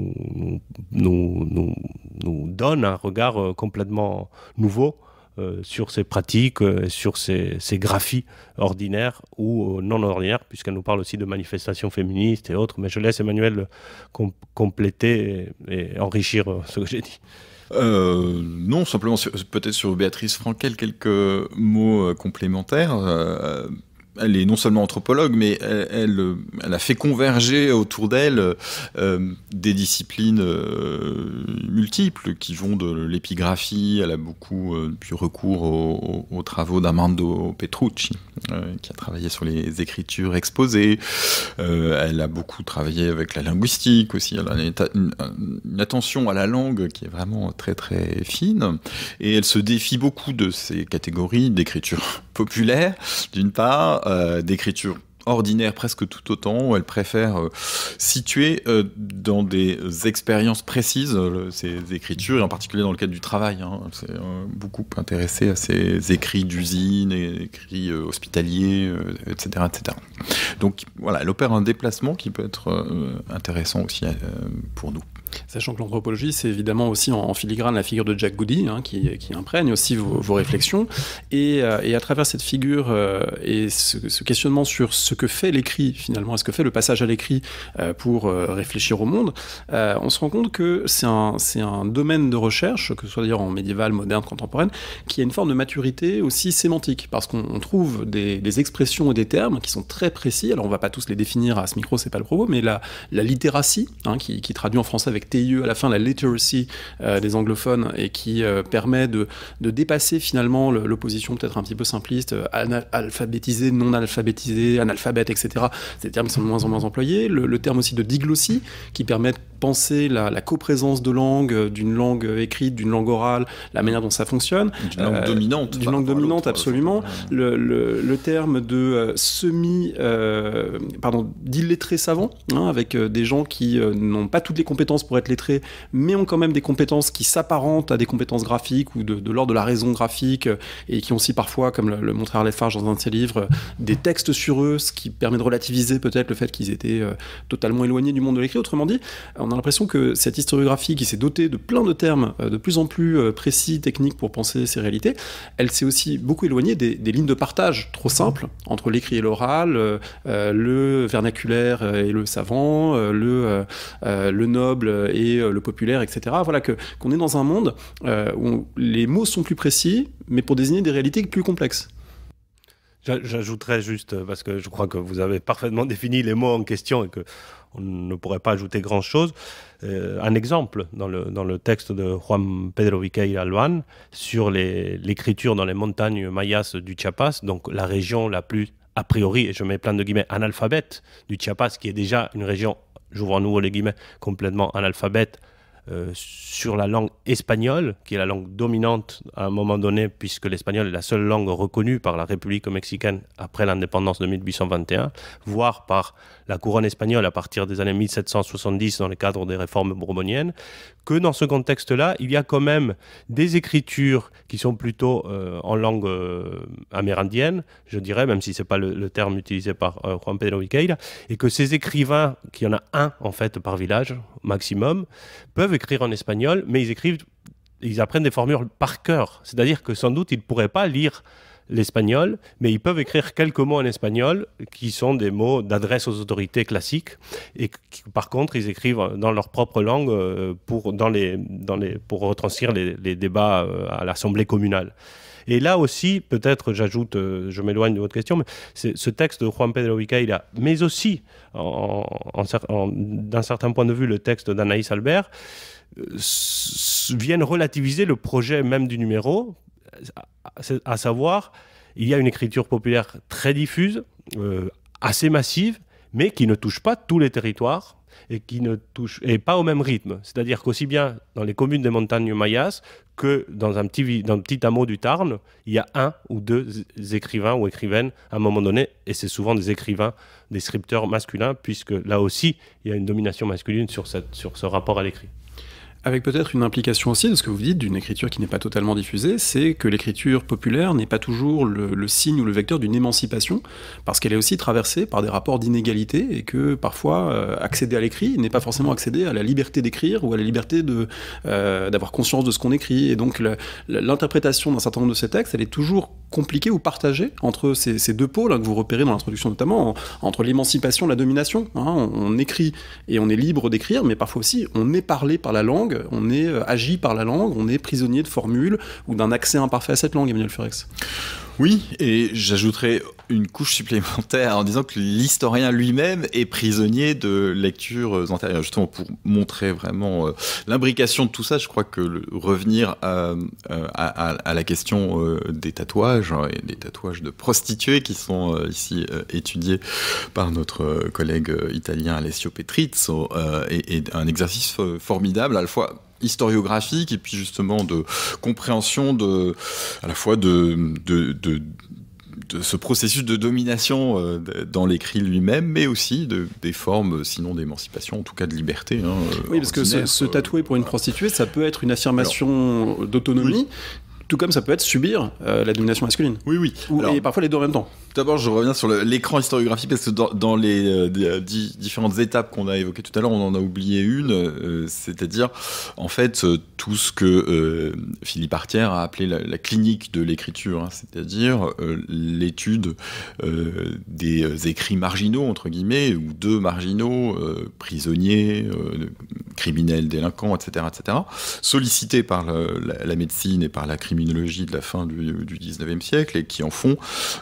donne un regard euh, complètement nouveau euh, sur ces pratiques, euh, sur ces graphies ordinaires ou euh, non ordinaires, puisqu'elle nous parle aussi de manifestations féministes et autres. Mais je laisse Emmanuel compléter et, enrichir ce que j'ai dit. non, simplement peut-être sur Béatrice Frankel quelques mots complémentaires elle est non seulement anthropologue, mais elle, a fait converger autour d'elle euh, des disciplines euh, multiples qui vont de l'épigraphie, elle a beaucoup euh, recours aux, travaux d'Amando Petrucci, qui a travaillé sur les écritures exposées, elle a beaucoup travaillé avec la linguistique aussi, elle a une, une, attention à la langue qui est vraiment très très fine, et elle se défie beaucoup de ces catégories d'écriture populaire, d'une part, euh, d'écriture ordinaire presque tout autant, où elle préfère euh, situer euh, dans des expériences précises ses écritures, et en particulier dans le cadre du travail. Hein. C'est beaucoup intéressé à ses écrits d'usine, écrits hospitaliers, etc., etc. Donc voilà, elle opère un déplacement qui peut être intéressant aussi pour nous. Sachant que l'anthropologie, c'est évidemment aussi en, filigrane la figure de Jack Goody, hein, qui, imprègne aussi vos, réflexions. Euh, et, à travers cette figure euh, et ce, questionnement sur ce que fait l'écrit, finalement, est ce que fait le passage à l'écrit euh, pour réfléchir au monde, on se rend compte que c'est un, domaine de recherche, que ce soit d'ailleurs en médiéval, moderne, contemporaine, qui a une forme de maturité aussi sémantique, parce qu'on trouve des, expressions et des termes qui sont très précis. Alors on ne va pas tous les définir à ce micro, c'est pas le propos, mais la, la littératie, hein, qui, traduit en français avec TIE à la fin, la literacy euh, des anglophones, et qui euh, permet de, de, dépasser finalement l'opposition peut-être un petit peu simpliste, euh, alphabétisé, non alphabétisé, analphabète, etc. Ces termes sont de moins en moins employés. Le, terme aussi de diglossie, qui permet de penser la, coprésence de langues, d'une langue écrite, d'une langue orale, la manière dont ça fonctionne. Une langue dominante. Une langue dominante, absolument. Le, le, terme de semi, pardon, d'illettré savant, hein, avec des gens qui n'ont pas toutes les compétences pour être lettrés, mais ont quand même des compétences qui s'apparentent à des compétences graphiques ou de, l'ordre de la raison graphique, euh, et qui ont aussi parfois, comme le, montrait montre Farge dans un de ses livres, euh, des textes sur eux, ce qui permet de relativiser peut-être le fait qu'ils étaient euh, totalement éloignés du monde de l'écrit. Autrement dit, on a l'impression que cette historiographie qui s'est dotée de plein de termes de plus en plus précis, techniques pour penser ces réalités, elle s'est aussi beaucoup éloignée des, lignes de partage trop simples entre l'écrit et l'oral, le vernaculaire et le savant, le, le noble euh, et euh, le populaire, etc. Voilà que qu'on est dans un monde euh, où les mots sont plus précis, mais pour désigner des réalités plus complexes. J'ajouterais juste, parce que je crois que vous avez parfaitement (laughs) défini les mots en question et que on ne pourrait pas ajouter grand-chose. un exemple dans le, dans le, texte de Juan Pedro Viqueira Alban sur l'écriture dans les montagnes mayas du Chiapas, donc la région la plus a priori, et je mets plein de guillemets, analphabète du Chiapas, qui est déjà une région j'ouvre à nouveau les guillemets, complètement analphabète euh, sur la langue espagnole, qui est la langue dominante à un moment donné, puisque l'espagnol est la seule langue reconnue par la République mexicaine après l'indépendance de 1821, voire par la couronne espagnole à partir des années 1770 dans le cadre des réformes bourboniennes, que dans ce contexte-là, il y a quand même des écritures qui sont plutôt euh, en langue euh, amérindienne, je dirais, même si ce n'est pas le, terme utilisé par Juan Pedro Iqueira, et que ces écrivains, qu'il y en a un en fait par village maximum, peuvent écrire en espagnol, mais ils écrivent, ils apprennent des formules par cœur. C'est-à-dire que sans doute, ils ne pourraient pas lire l'espagnol, mais ils peuvent écrire quelques mots en espagnol qui sont des mots d'adresse aux autorités classiques et par contre, ils écrivent dans leur propre langue euh, pour, dans les, dans les, pour retranscrire les débats euh, à l'Assemblée communale. Et là aussi, peut-être, j'ajoute, euh, je m'éloigne de votre question, mais ce texte de Juan Pedro Vicaila, mais aussi, d'un certain point de vue, le texte d'Anaïs Albert, euh, viennent relativiser le projet même du numéro, à, savoir, il y a une écriture populaire très diffuse, euh, assez massive, mais qui ne touche pas tous les territoires et qui ne touche et pas au même rythme. C'est-à-dire qu'aussi bien dans les communes des montagnes mayas que dans un petit, petit hameau du Tarn, il y a un ou deux écrivains ou écrivaines à un moment donné, et c'est souvent des écrivains, des scripteurs masculins, puisque là aussi, il y a une domination masculine sur, sur ce rapport à l'écrit. Avec peut-être une implication aussi de ce que vous dites d'une écriture qui n'est pas totalement diffusée, c'est que l'écriture populaire n'est pas toujours le, signe ou le vecteur d'une émancipation, parce qu'elle est aussi traversée par des rapports d'inégalité et que parfois euh, accéder à l'écrit n'est pas forcément accéder à la liberté d'écrire ou à la liberté de euh, d'avoir conscience de ce qu'on écrit. Et donc l'interprétation d'un certain nombre de ces textes, elle est toujours compliqué ou partagé entre ces, deux pôles hein, que vous repérez dans l'introduction notamment, entre l'émancipation et la domination. Hein, on, écrit et on est libre d'écrire, mais parfois aussi on est parlé par la langue, on est euh, agi par la langue, on est prisonnier de formules ou d'un accès imparfait à cette langue, Emmanuel Furex. Oui, et j'ajouterai une couche supplémentaire en disant que l'historien lui-même est prisonnier de lectures antérieures. Justement, pour montrer vraiment euh, l'imbrication de tout ça, je crois que le, revenir euh, euh, à, à, la question des tatouages, hein, et des tatouages de prostituées qui sont ici étudiés par notre collègue italien Alessio Petrizzo, est, un exercice formidable, à la fois historiographique et puis justement de compréhension de, à la fois de, de, de ce processus de domination euh, dans l'écrit lui-même, mais aussi de, des formes, sinon d'émancipation, en tout cas de liberté. Hein, oui, parce que se, tatouer pour une euh, prostituée, ça peut être une affirmation d'autonomie, tout comme ça peut être subir euh, la domination masculine. Oui, oui. et parfois les deux en même temps. D'abord, je reviens sur l'écran historiographique parce que dans, les euh, euh, différentes étapes qu'on a évoquées tout à l'heure, on en a oublié une, c'est-à-dire en fait tout ce que Philippe Artière a appelé la, clinique de l'écriture, hein, c'est-à-dire l'étude des écrits marginaux entre guillemets ou de marginaux, prisonniers, criminels, délinquants, etc., etc., sollicités par la, médecine et par la criminalité de la fin du, du 19e siècle et qui en font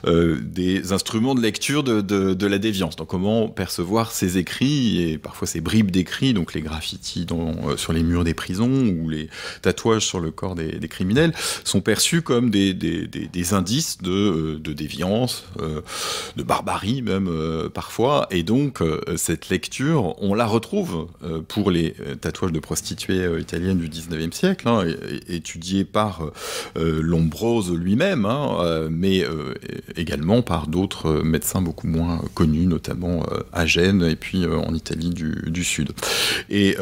euh, des instruments de lecture de, de, la déviance. Donc comment percevoir ces écrits et parfois ces bribes d'écrits, donc les graffitis euh, sur les murs des prisons ou les tatouages sur le corps des, criminels, sont perçus comme des, des, indices de, euh, de déviance, de barbarie même parfois. Et donc cette lecture, on la retrouve pour les tatouages de prostituées italiennes du 19e siècle, hein, étudiés par euh, Lombrose lui-même, hein, euh, mais euh, également par d'autres médecins beaucoup moins connus, notamment à Gênes et puis en Italie du, Sud. Et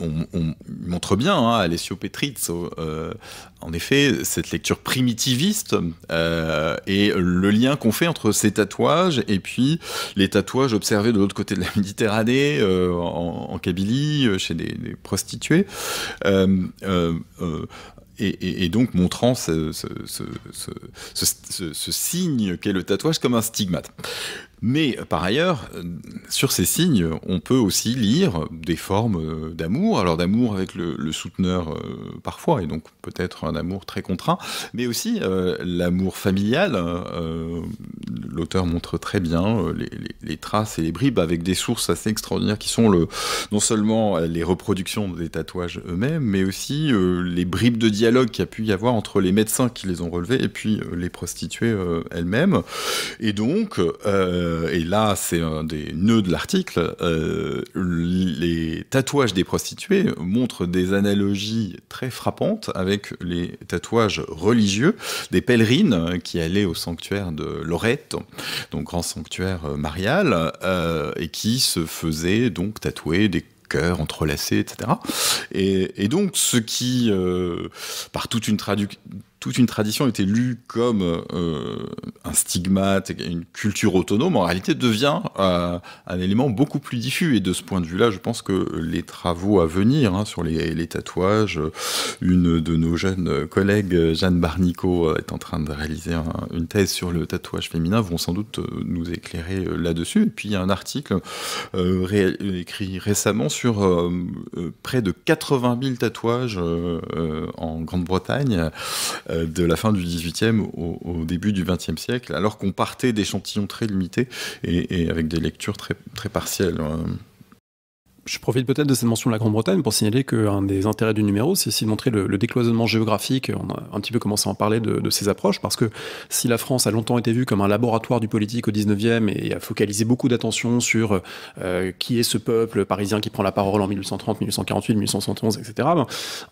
on, montre bien hein, à Alessio Petrizzo, en effet, cette lecture primitiviste et le lien qu'on fait entre ces tatouages et puis les tatouages observés de l'autre côté de la Méditerranée, en, Kabylie, chez des, prostituées et, donc montrant ce signe qu'est le tatouage comme un stigmate. Mais euh, par ailleurs, euh, sur ces signes, on peut aussi lire des formes euh, d'amour, alors d'amour avec le, souteneur parfois, et donc peut-être un amour très contraint, mais aussi l'amour familial. L'auteur montre très bien les, traces et les bribes avec des sources assez extraordinaires qui sont le, non seulement les reproductions des tatouages eux-mêmes, mais aussi les bribes de dialogue qu'il y a pu y avoir entre les médecins qui les ont relevés et puis les prostituées elles-mêmes. Et donc, euh, et là, c'est un des nœuds de l'article. Euh, les tatouages des prostituées montrent des analogies très frappantes avec les tatouages religieux des pèlerines qui allaient au sanctuaire de Lorette, donc grand sanctuaire euh, marial, et qui se faisaient donc tatouer des cœurs entrelacés, etc. et, donc, ce qui, par toute une traduction toute une tradition était lue comme euh, un stigmate, une culture autonome, en réalité devient euh, un élément beaucoup plus diffus. Et de ce point de vue-là, je pense que les travaux à venir hein, sur les, tatouages, une de nos jeunes collègues, Jeanne Barnicot, euh, est en train de réaliser une thèse sur le tatouage féminin, vont sans doute nous éclairer là-dessus. Et puis il y a un article écrit récemment sur près de 80 000 tatouages en Grande-Bretagne. Euh, de la fin du XVIIIe au, début du 20e siècle, alors qu'on partait d'échantillons très limités et, avec des lectures très, très partielles. Hein je profite peut-être de cette mention de la Grande-Bretagne pour signaler qu'un des intérêts du numéro, c'est aussi de montrer le, décloisonnement géographique. On a un petit peu commencé à en parler de, ces approches, parce que si la France a longtemps été vue comme un laboratoire du politique au 19e et a focalisé beaucoup d'attention sur euh, qui est ce peuple parisien qui prend la parole en 1830, 1848, 1871, etc.,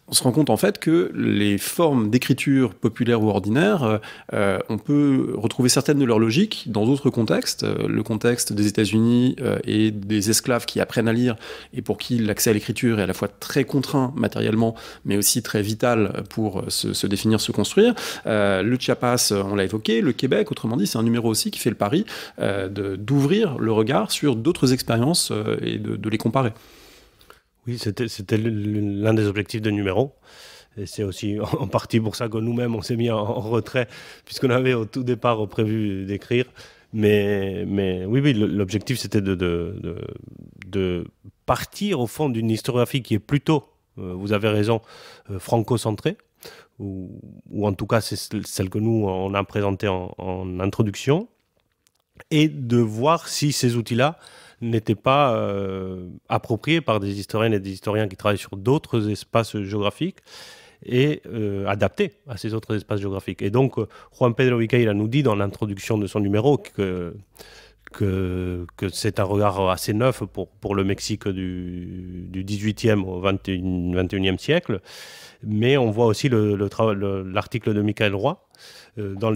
on se rend compte en fait que les formes d'écriture populaire ou ordinaire, euh, on peut retrouver certaines de leurs logiques dans d'autres contextes, euh, le contexte des États-Unis et des esclaves qui apprennent à lire et pour qui l'accès à l'écriture est à la fois très contraint matériellement, mais aussi très vital pour euh, se, définir, se construire. Euh, le Chiapas, euh, on l'a évoqué, le Québec, autrement dit, c'est un numéro aussi qui fait le pari d'ouvrir le regard sur d'autres expériences et de, les comparer. Oui, c'était l'un des objectifs de numéro. Et c'est aussi (laughs) en partie pour ça que nous-mêmes, on s'est mis en, retrait, puisqu'on avait au tout départ prévu d'écrire. Mais, mais oui, oui l'objectif, c'était de, de, de partir au fond d'une historiographie qui est plutôt, euh, vous avez raison, euh, franco-centrée, ou, en tout cas c'est celle que nous on a présentée en, introduction, et de voir si ces outils-là n'étaient pas euh, appropriés par des historiennes et des historiens qui travaillent sur d'autres espaces géographiques et adaptés adapté à ces autres espaces géographiques. Et donc, Juan Pedro Viqueira nous dit dans l'introduction de son numéro que que, c'est un regard assez neuf pour, le Mexique du, du 18e au 21, e siècle. Mais on voit aussi l'article le, de Michael Roy, euh, dans, dans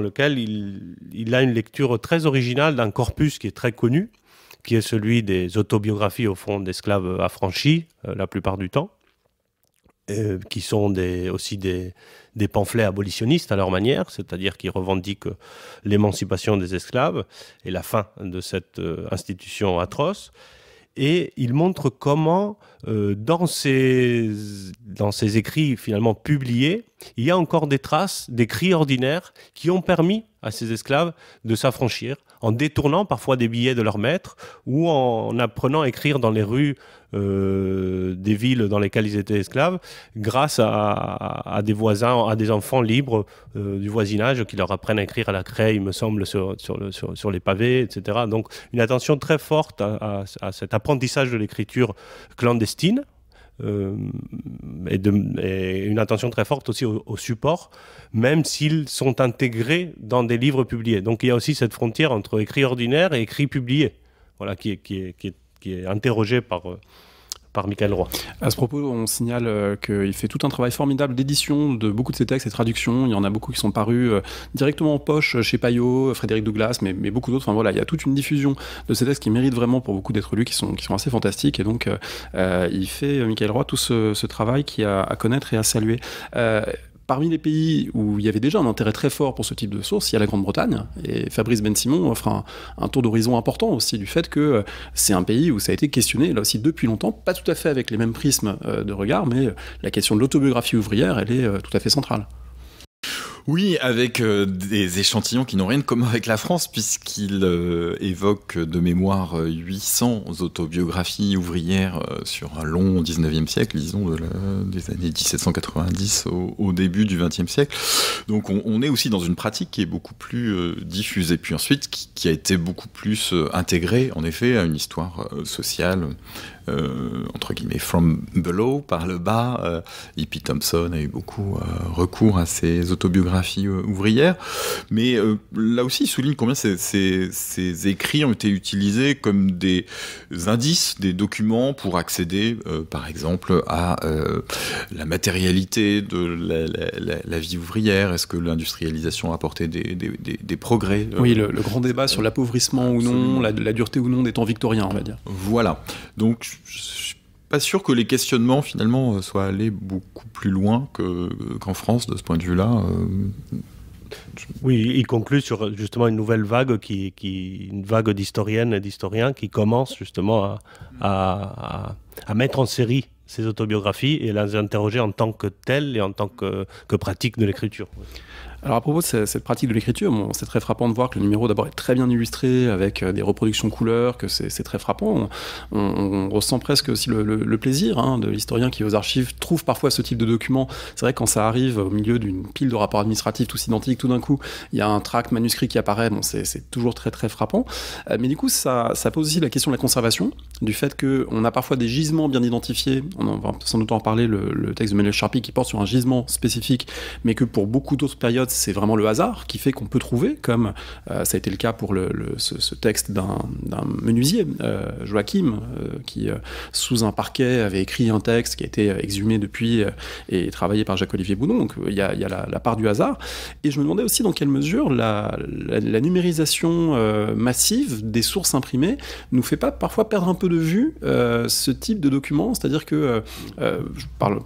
lequel il, a une lecture très originale d'un corpus qui est très connu, qui est celui des autobiographies au fond d'esclaves affranchis, euh, la plupart du temps. Euh, qui sont aussi des, pamphlets abolitionnistes à leur manière, c'est-à-dire qui revendiquent l'émancipation des esclaves et la fin de cette euh, institution atroce. Et ils montrent comment, euh, dans, ces, dans ces écrits finalement publiés, il y a encore des traces des cris ordinaires qui ont permis à ces esclaves de s'affranchir, en détournant parfois des billets de leur maître ou en apprenant à écrire dans les rues euh, des villes dans lesquelles ils étaient esclaves, grâce à, des voisins, à des enfants libres euh, du voisinage qui leur apprennent à écrire à la craie, il me semble, sur, les pavés, etc. Donc une attention très forte à, cet apprentissage de l'écriture clandestine. Euh, et, une attention très forte aussi au, support, même s'ils sont intégrés dans des livres publiés. Donc il y a aussi cette frontière entre écrit ordinaire et écrit publié, voilà, qui, qui est qui est interrogé par euh, par Michael Roy. À ce propos, on signale euh, qu'il fait tout un travail formidable d'édition de beaucoup de ses textes et traductions. Il y en a beaucoup qui sont parus euh, directement en poche chez Payot, Frédéric Douglas, mais, beaucoup d'autres. Enfin voilà, il y a toute une diffusion de ces textes qui méritent vraiment pour beaucoup d'être lus, qui sont, qui sont assez fantastiques. Et donc, il fait, Michael Roy, tout ce, ce travail qui a à connaître et à saluer. Parmi les pays où il y avait déjà un intérêt très fort pour ce type de source, il y a la Grande-Bretagne. Et Fabrice Ben-Simon offre un, tour d'horizon important aussi du fait que euh, c'est un pays où ça a été questionné, là aussi depuis longtemps, pas tout à fait avec les mêmes prismes euh, de regard, mais euh, la question de l'autobiographie ouvrière, elle est tout à fait centrale. Oui, avec euh, des échantillons qui n'ont rien de commun avec la France, puisqu'il euh, évoque de mémoire 800 euh, autobiographies ouvrières sur un long 19e siècle, disons des années 1790 au, début du 20e siècle. Donc on, est aussi dans une pratique qui est beaucoup plus diffusée, puis ensuite qui, qui, a été beaucoup plus intégrée, en effet, à une histoire sociale euh, entre guillemets, from below, par le bas. Hippie euh, Thompson a eu beaucoup euh, recours à ses autobiographies ouvrières. Mais là aussi, il souligne combien ces, écrits ont été utilisés comme des indices, des documents pour accéder, par exemple, à la matérialité de la, vie ouvrière. Est-ce que l'industrialisation a apporté des, progrès Oui, le, grand débat sur l'appauvrissement ou non, la, la dureté ou non des temps victoriens, on va dire. Voilà. Donc je suis pas sûr que les questionnements finalement euh, soient allés beaucoup plus loin qu'en France de ce point de vue-là. Euh. Oui, il conclut sur justement une nouvelle vague, qui, une vague d'historiennes et d'historiens qui commence justement à, mettre en série ces autobiographies et les interroger en tant que telles et en tant que, que pratique de l'écriture. Alors à propos de cette pratique de l'écriture, c'est très frappant de voir que le numéro d'abord est très bien illustré avec euh, des reproductions couleurs, que c'est très frappant. On, ressent presque aussi le, plaisir hein, de l'historien qui aux archives trouve parfois ce type de document. C'est vrai que quand ça arrive au milieu d'une pile de rapports administratifs tous identiques, tout d'un coup il y a un tract manuscrit qui apparaît, bon, c'est toujours très très frappant. Euh, mais du coup ça, pose aussi la question de la conservation, du fait qu'on a parfois des gisements bien identifiés, on va sans doute en parler le, texte de Manuel Sharpie qui porte sur un gisement spécifique, mais que pour beaucoup d'autres périodes c'est vraiment le hasard qui fait qu'on peut trouver, comme euh, ça a été le cas pour ce, texte d'un menuisier, euh, Joachim, euh, qui, sous un parquet, avait écrit un texte qui a été exhumé depuis et travaillé par Jacques-Olivier Boudon. Donc il y a, la, part du hasard. Et je me demandais aussi dans quelle mesure la, numérisation massive des sources imprimées nous fait pas parfois perdre un peu de vue ce type de document c'est-à-dire que,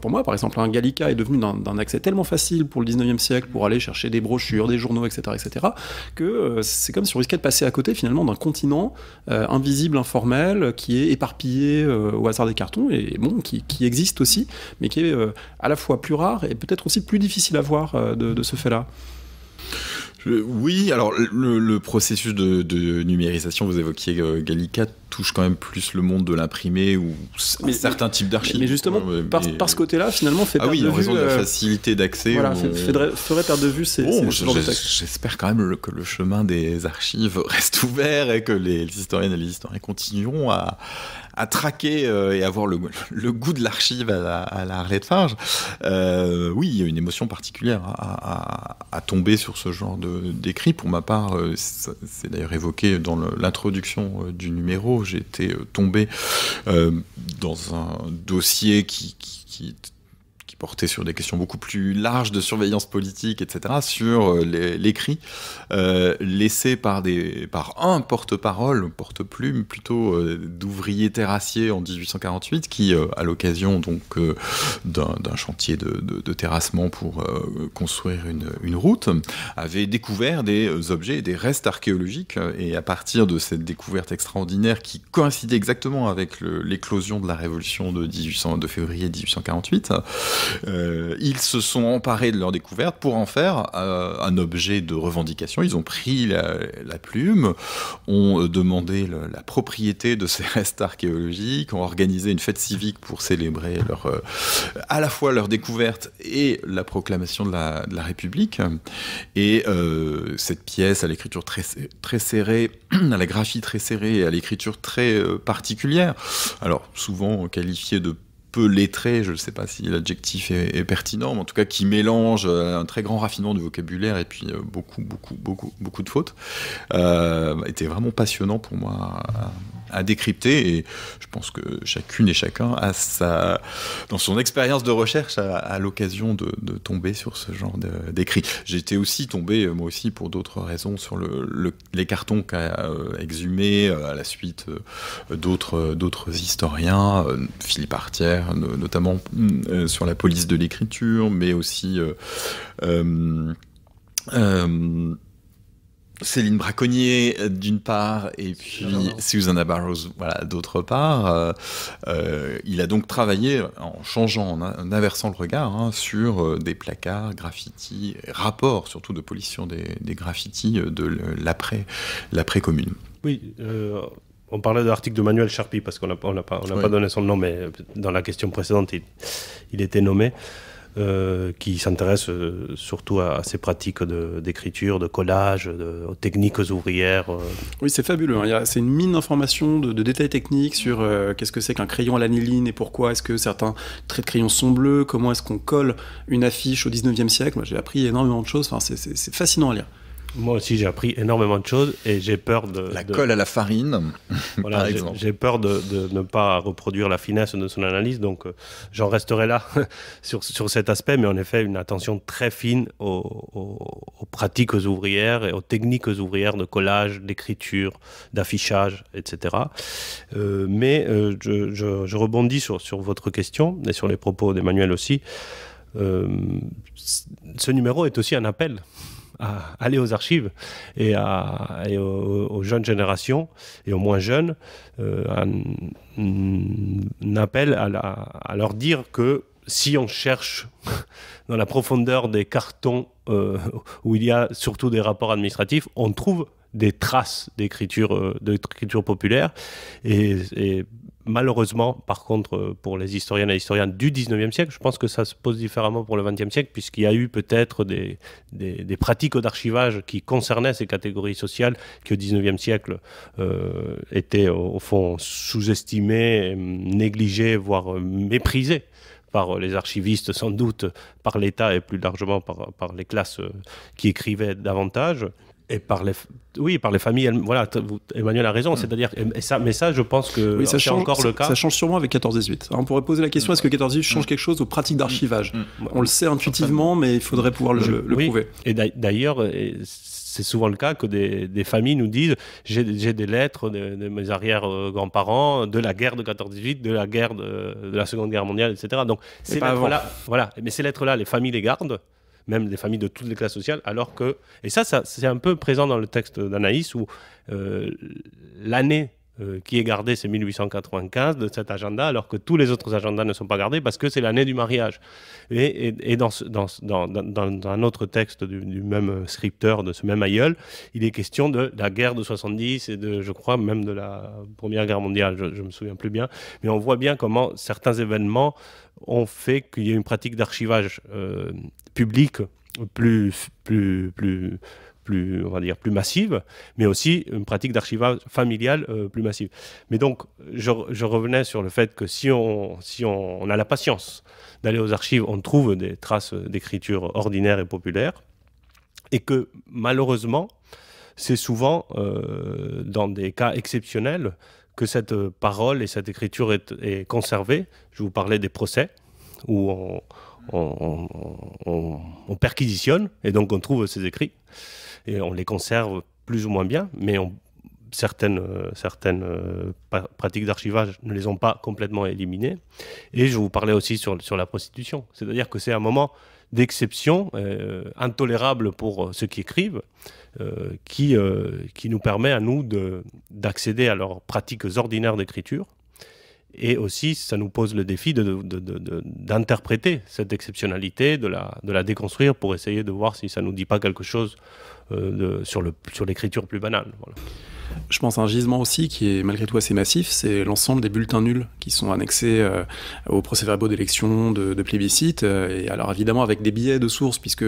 pour moi par exemple, un Gallica est devenu d'un accès tellement facile pour le 19e siècle pour aller chercher des brochures, des journaux, etc., etc., que euh, c'est comme si on risquait de passer à côté finalement d'un continent euh, invisible, informel, qui est éparpillé euh, au hasard des cartons et bon, qui, existe aussi, mais qui est à la fois plus rare et peut-être aussi plus difficile à voir de, ce fait-là. Oui, alors le, processus de, numérisation, vous évoquiez euh, Gallica touche quand même plus le monde de l'imprimé ou certains types d'archives. Mais justement, par, ce côté-là, finalement, fait ah oui, de de la euh, facilité d'accès. Voilà, on... ferait, perdre de vue ces. Bon, j'espère quand même que le chemin des archives (laughs) reste ouvert et que les, historiennes et les historiens continueront à, à traquer euh, et avoir le, le goût de l'archive à la, à la Farge. Euh, oui, il y a une émotion particulière à, à, à tomber sur ce genre d'écrit. Pour ma part, c'est d'ailleurs évoqué dans l'introduction du numéro J'étais euh, tombé euh, dans un dossier qui, porté sur des questions beaucoup plus larges de surveillance politique, etc., sur euh, l'écrit euh, laissé par, des, par un porte-parole, porte-plume plutôt, euh, d'ouvriers terrassiers en 1848, qui, euh, à l'occasion donc d'un chantier de, terrassement pour construire une, route, avait découvert des objets, des restes archéologiques, et à partir de cette découverte extraordinaire qui coïncidait exactement avec l'éclosion de la révolution de, 1800, de février 1848, euh, ils se sont emparés de leur découverte pour en faire euh, un objet de revendication. Ils ont pris la, plume, ont euh, demandé la propriété de ces (laughs) restes archéologiques, ont organisé une fête civique pour célébrer leur, à la fois leur découverte et la proclamation de la, République. Et cette pièce à l'écriture très, très serrée, (clears throat) à la graphie très serrée et à l'écriture très particulière, alors souvent qualifiée de peu lettré, je ne sais pas si l'adjectif est, pertinent, mais en tout cas qui mélange euh, un très grand raffinement de vocabulaire et puis euh, beaucoup, beaucoup, beaucoup, beaucoup de fautes, euh, était vraiment passionnant pour moi à décrypter. Et je pense que chacune et chacun a sa, dans son expérience de recherche, à l'occasion de, tomber sur ce genre d'écrit. J'étais aussi tombé, euh, moi aussi, pour d'autres raisons, sur le, les cartons qu'a euh, exhumé euh, à la suite d'autres d'autres historiens, Philippe Artière notamment, mm, sur la police de l'écriture, mais aussi. Céline Braconnier euh, d'une part et puis Susanna Barrows voilà d'autre part. Euh, euh, il a donc travaillé en changeant, en, inversant le regard hein, sur des placards, graffitis, rapports surtout de pollution des, graffitis de l'après commune. Oui. on parlait de l'article de Manuel Charpie parce qu'on n'a pas, donné son nom, mais dans la question précédente, il était nommé. Euh, qui s'intéresse euh, surtout à, ces pratiques d'écriture, de, collage, de, aux techniques ouvrières. Euh. Oui, c'est fabuleux. Hein. C'est une mine d'informations, de, détails techniques sur qu'est-ce que c'est qu'un crayon à l'aniline et pourquoi est-ce que certains traits de crayon sont bleus, comment est-ce qu'on colle une affiche au 19e siècle. Moi, j'ai appris énormément de choses. Enfin, c'est fascinant à lire. Moi aussi, j'ai appris énormément de choses et j'ai peur de. La colle à la farine, (laughs) par exemple. J'ai peur de, ne pas reproduire la finesse de son analyse, donc euh, j'en resterai là (laughs) sur, sur, cet aspect, mais en effet, une attention très fine aux, aux, aux pratiques ouvrières et aux techniques ouvrières de collage, d'écriture, d'affichage, etc. Euh, mais euh, je, rebondis sur, sur votre question et sur les propos d'Emmanuel aussi. ce numéro est aussi un appel à aller aux archives et, aux, jeunes générations et aux moins jeunes euh, un, appel à, leur dire que si on cherche dans la profondeur des cartons euh, où il y a surtout des rapports administratifs, on trouve des traces d'écriture euh, populaire. Et, malheureusement, par contre, euh, pour les historiennes et historiens du 19e siècle, je pense que ça se pose différemment pour le 20e siècle, puisqu'il y a eu peut-être des, pratiques d'archivage qui concernaient ces catégories sociales qui, euh, au 19e siècle, étaient au, fond sous-estimées, négligées, voire méprisées par les archivistes, sans doute par l'État et plus largement par, les classes qui écrivaient davantage et par les oui par les familles voilà Emmanuel a raison c'est-à-dire et ça mais ça je pense que oui, ça change, encore le cas ça change sûrement avec 14 18 on pourrait poser la question mm. est-ce que 14 18 change mm. quelque chose aux pratiques d'archivage mm. on le sait intuitivement mais il faudrait pouvoir le, le, prouver et d'ailleurs c'est souvent le cas que des, familles nous disent j'ai des lettres de, mes arrière-grands-parents de la guerre de 14-18, de la guerre de, la Seconde Guerre mondiale, etc. Donc, c'est voilà voilà, mais ces lettres-là, les familles les gardent même des familles de toutes les classes sociales, alors que, et ça, c'est un peu présent dans le texte d'Anaïs, où euh, l'année euh, qui est gardée, c'est 1895 de cet agenda, alors que tous les autres agendas ne sont pas gardés parce que c'est l'année du mariage. Et, dans, dans, dans, un autre texte du, même scripteur, de ce même aïeul, il est question de la guerre de 70 et de, je crois, même de la Première Guerre mondiale, je ne me souviens plus bien, mais on voit bien comment certains événements ont fait qu'il y ait une pratique d'archivage euh, publique plus, plus, plus, plus, on va dire, plus massive, mais aussi une pratique d'archivage familial euh, plus massive. Mais donc, je, revenais sur le fait que si on, si on, a la patience d'aller aux archives, on trouve des traces d'écriture ordinaire et populaire, et que malheureusement, c'est souvent euh, dans des cas exceptionnels que cette parole et cette écriture est, est conservée. Je vous parlais des procès où on, on, perquisitionne et donc on trouve ces écrits et on les conserve plus ou moins bien, mais certaines, euh, certaines euh, pratiques d'archivage ne les ont pas complètement éliminées. Et je vous parlais aussi sur, sur la prostitution, c'est-à-dire que c'est un moment d'exception euh, intolérable pour ceux qui écrivent, qui, qui nous permet à nous d'accéder à leurs pratiques ordinaires d'écriture et aussi, ça nous pose le défi d'interpréter cette exceptionnalité, de la, déconstruire pour essayer de voir si ça ne nous dit pas quelque chose euh, sur l'écriture plus banale. Je pense à un gisement aussi qui est malgré tout assez massif, c'est l'ensemble des bulletins nuls qui sont annexés euh, aux procès-verbaux d'élections, de, de plébiscites. Euh, et alors évidemment avec des billets de source, puisque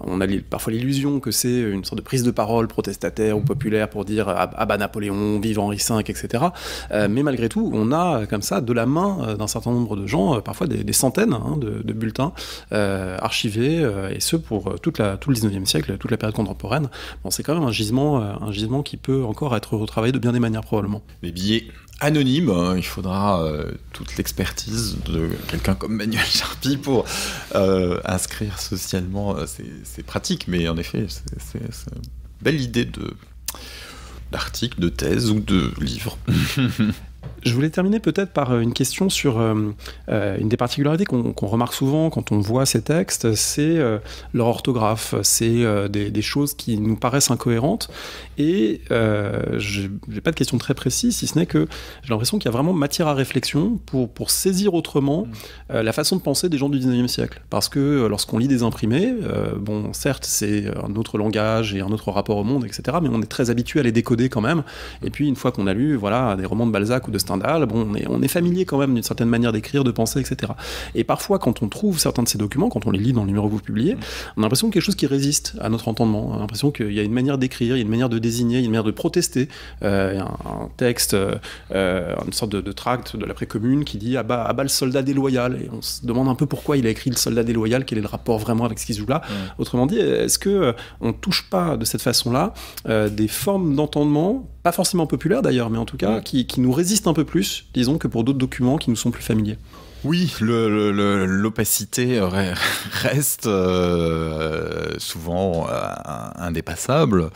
on a parfois l'illusion que c'est une sorte de prise de parole protestataire ou populaire pour dire ah, ah bah Napoléon, vive Henri V, etc. Euh, mais malgré tout, on a comme ça de la main d'un certain nombre de gens, parfois des, centaines hein, de, bulletins archivés, et ce pour toute la, tout le 19e siècle, toute la période contemporaine. Bon, c'est quand même un gisement, un gisement qui peut encore être retravaillé de bien des manières probablement. Les billets anonymes, hein, il faudra euh, toute l'expertise de quelqu'un comme Manuel Charpie pour euh, inscrire socialement euh, ces, pratiques, mais en effet, c'est une belle idée de de thèse ou de livre. (laughs) Je voulais terminer peut-être par euh, une question sur euh, euh, une des particularités qu'on remarque souvent quand on voit ces textes, c'est leur orthographe, c'est des, choses qui nous paraissent incohérentes. Et je n'ai pas de question très précise, si ce n'est que j'ai l'impression qu'il y a vraiment matière à réflexion pour, pour saisir autrement mm. la façon de penser des gens du 19e siècle. Parce que lorsqu'on lit des imprimés, bon, certes, c'est un autre langage et un autre rapport au monde, etc., mais on est très habitué à les décoder quand même. Et puis, une fois qu'on a lu voilà, des romans de Balzac de Stendhal, bon, on est, on est familier quand même d'une certaine manière d'écrire, de penser, etc. Et parfois, quand on trouve certains de ces documents, quand on les lit dans le numéro que vous publiez, mm. on a l'impression que quelque chose qui résiste à notre entendement. On a l'impression qu'il y a une manière d'écrire, il y a une manière de désigner, il y a une manière de protester. y euh, a un, texte, euh, une sorte de, tract de la commune qui dit ah bah, ah bah, le soldat déloyal. Et on se demande un peu pourquoi il a écrit le soldat déloyal, quel est le rapport vraiment avec ce qui se joue là. Mm. Autrement dit, est-ce que euh, on touche pas de cette façon-là des formes d'entendement, pas forcément populaires d'ailleurs, mais en tout cas, mm. qui, qui nous résistent un peu plus, disons, que pour d'autres documents qui nous sont plus familiers. Oui, l'opacité (laughs) reste euh, souvent euh, indépassable,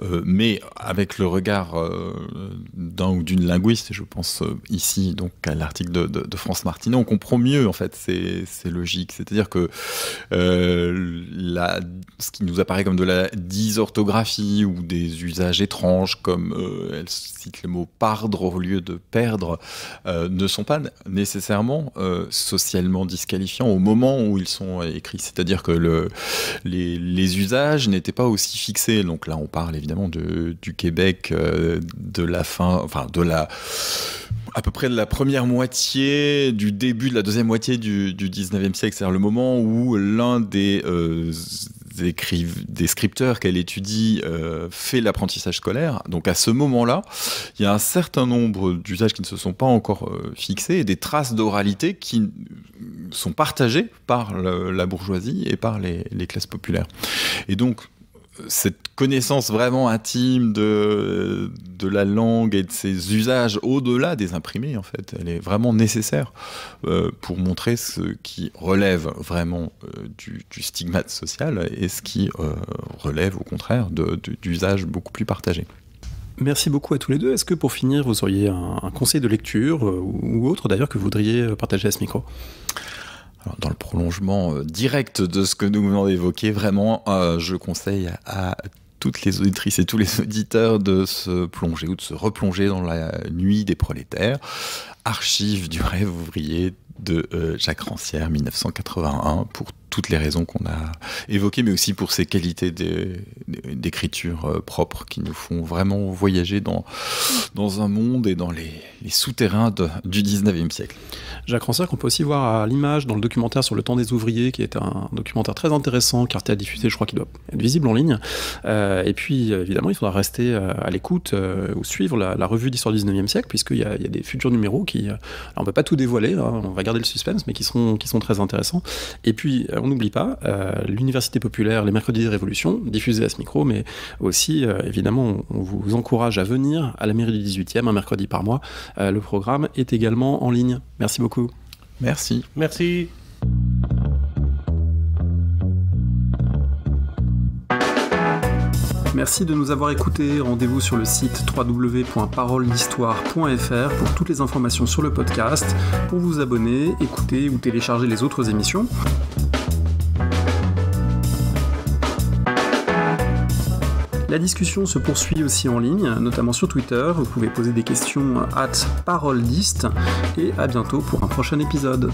euh, mais avec le regard d'un ou d'une linguiste, je pense ici donc à l'article de, France Martinet, on comprend mieux en fait ces, logiques. C'est-à-dire que la, ce qui nous apparaît comme de la dysorthographie ou des usages étranges, comme elle cite le mot pardre au lieu de perdre, ne sont pas nécessairement euh, socialement disqualifiants au moment où ils sont écrits. C'est-à-dire que le, les, usages n'étaient pas aussi fixés. Donc là, on parle évidemment de, du Québec, euh, de la fin, enfin de la à peu près de la première moitié, du début de la deuxième moitié du, 19e siècle, c'est-à-dire le moment où l'un des, euh, des scripteurs qu'elle étudie euh, fait l'apprentissage scolaire. Donc à ce moment-là, il y a un certain nombre d'usages qui ne se sont pas encore euh, fixés et des traces d'oralité qui sont partagées par la bourgeoisie et par les, les classes populaires. Et donc cette connaissance vraiment intime de, de la langue et de ses usages au-delà des imprimés, en fait, elle est vraiment nécessaire euh, pour montrer ce qui relève vraiment euh, du, du, stigmate social et ce qui euh, relève au contraire d'usages beaucoup plus partagés. Merci beaucoup à tous les deux. Est-ce que pour finir, vous auriez un, conseil de lecture ou, ou autre d'ailleurs que vous voudriez partager à ce micro dans le prolongement euh, direct de ce que nous venons d'évoquer, vraiment, euh, je conseille à toutes les auditrices et tous les auditeurs de se plonger ou de se replonger dans la nuit des prolétaires, archive du rêve ouvrier de euh, Jacques Rancière 1981 pour toutes les raisons qu'on a évoquées, mais aussi pour ses qualités d'écriture euh, propre qui nous font vraiment voyager dans, dans un monde et dans les, souterrains du 19e siècle. Jacques Rancière, qu'on peut aussi voir à l'image dans le documentaire sur le temps des ouvriers, qui est un documentaire très intéressant carté a diffusé, je crois qu'il doit être visible en ligne. Euh, et puis, euh, évidemment, il faudra rester à l'écoute ou suivre la, revue d'histoire du 19e siècle, puisqu'il y, a des futurs numéros qui. on ne peut pas tout dévoiler, hein, on va garder le suspense, mais qui sont, qui sont très intéressants. Et puis, on n'oublie pas, euh, l'Université populaire, les mercredis des révolutions, diffusée à ce micro, mais aussi, euh, évidemment, on, vous encourage à venir à la mairie du 18e, un mercredi par mois. Euh, le programme est également en ligne. Merci beaucoup. Merci. Merci. Merci de nous avoir écoutés. Rendez-vous sur le site www.paroledhistoire.fr pour toutes les informations sur le podcast, pour vous abonner, écouter ou télécharger les autres émissions. La discussion se poursuit aussi en ligne, notamment sur Twitter. Vous pouvez poser des questions à euh, parole et à bientôt pour un prochain épisode.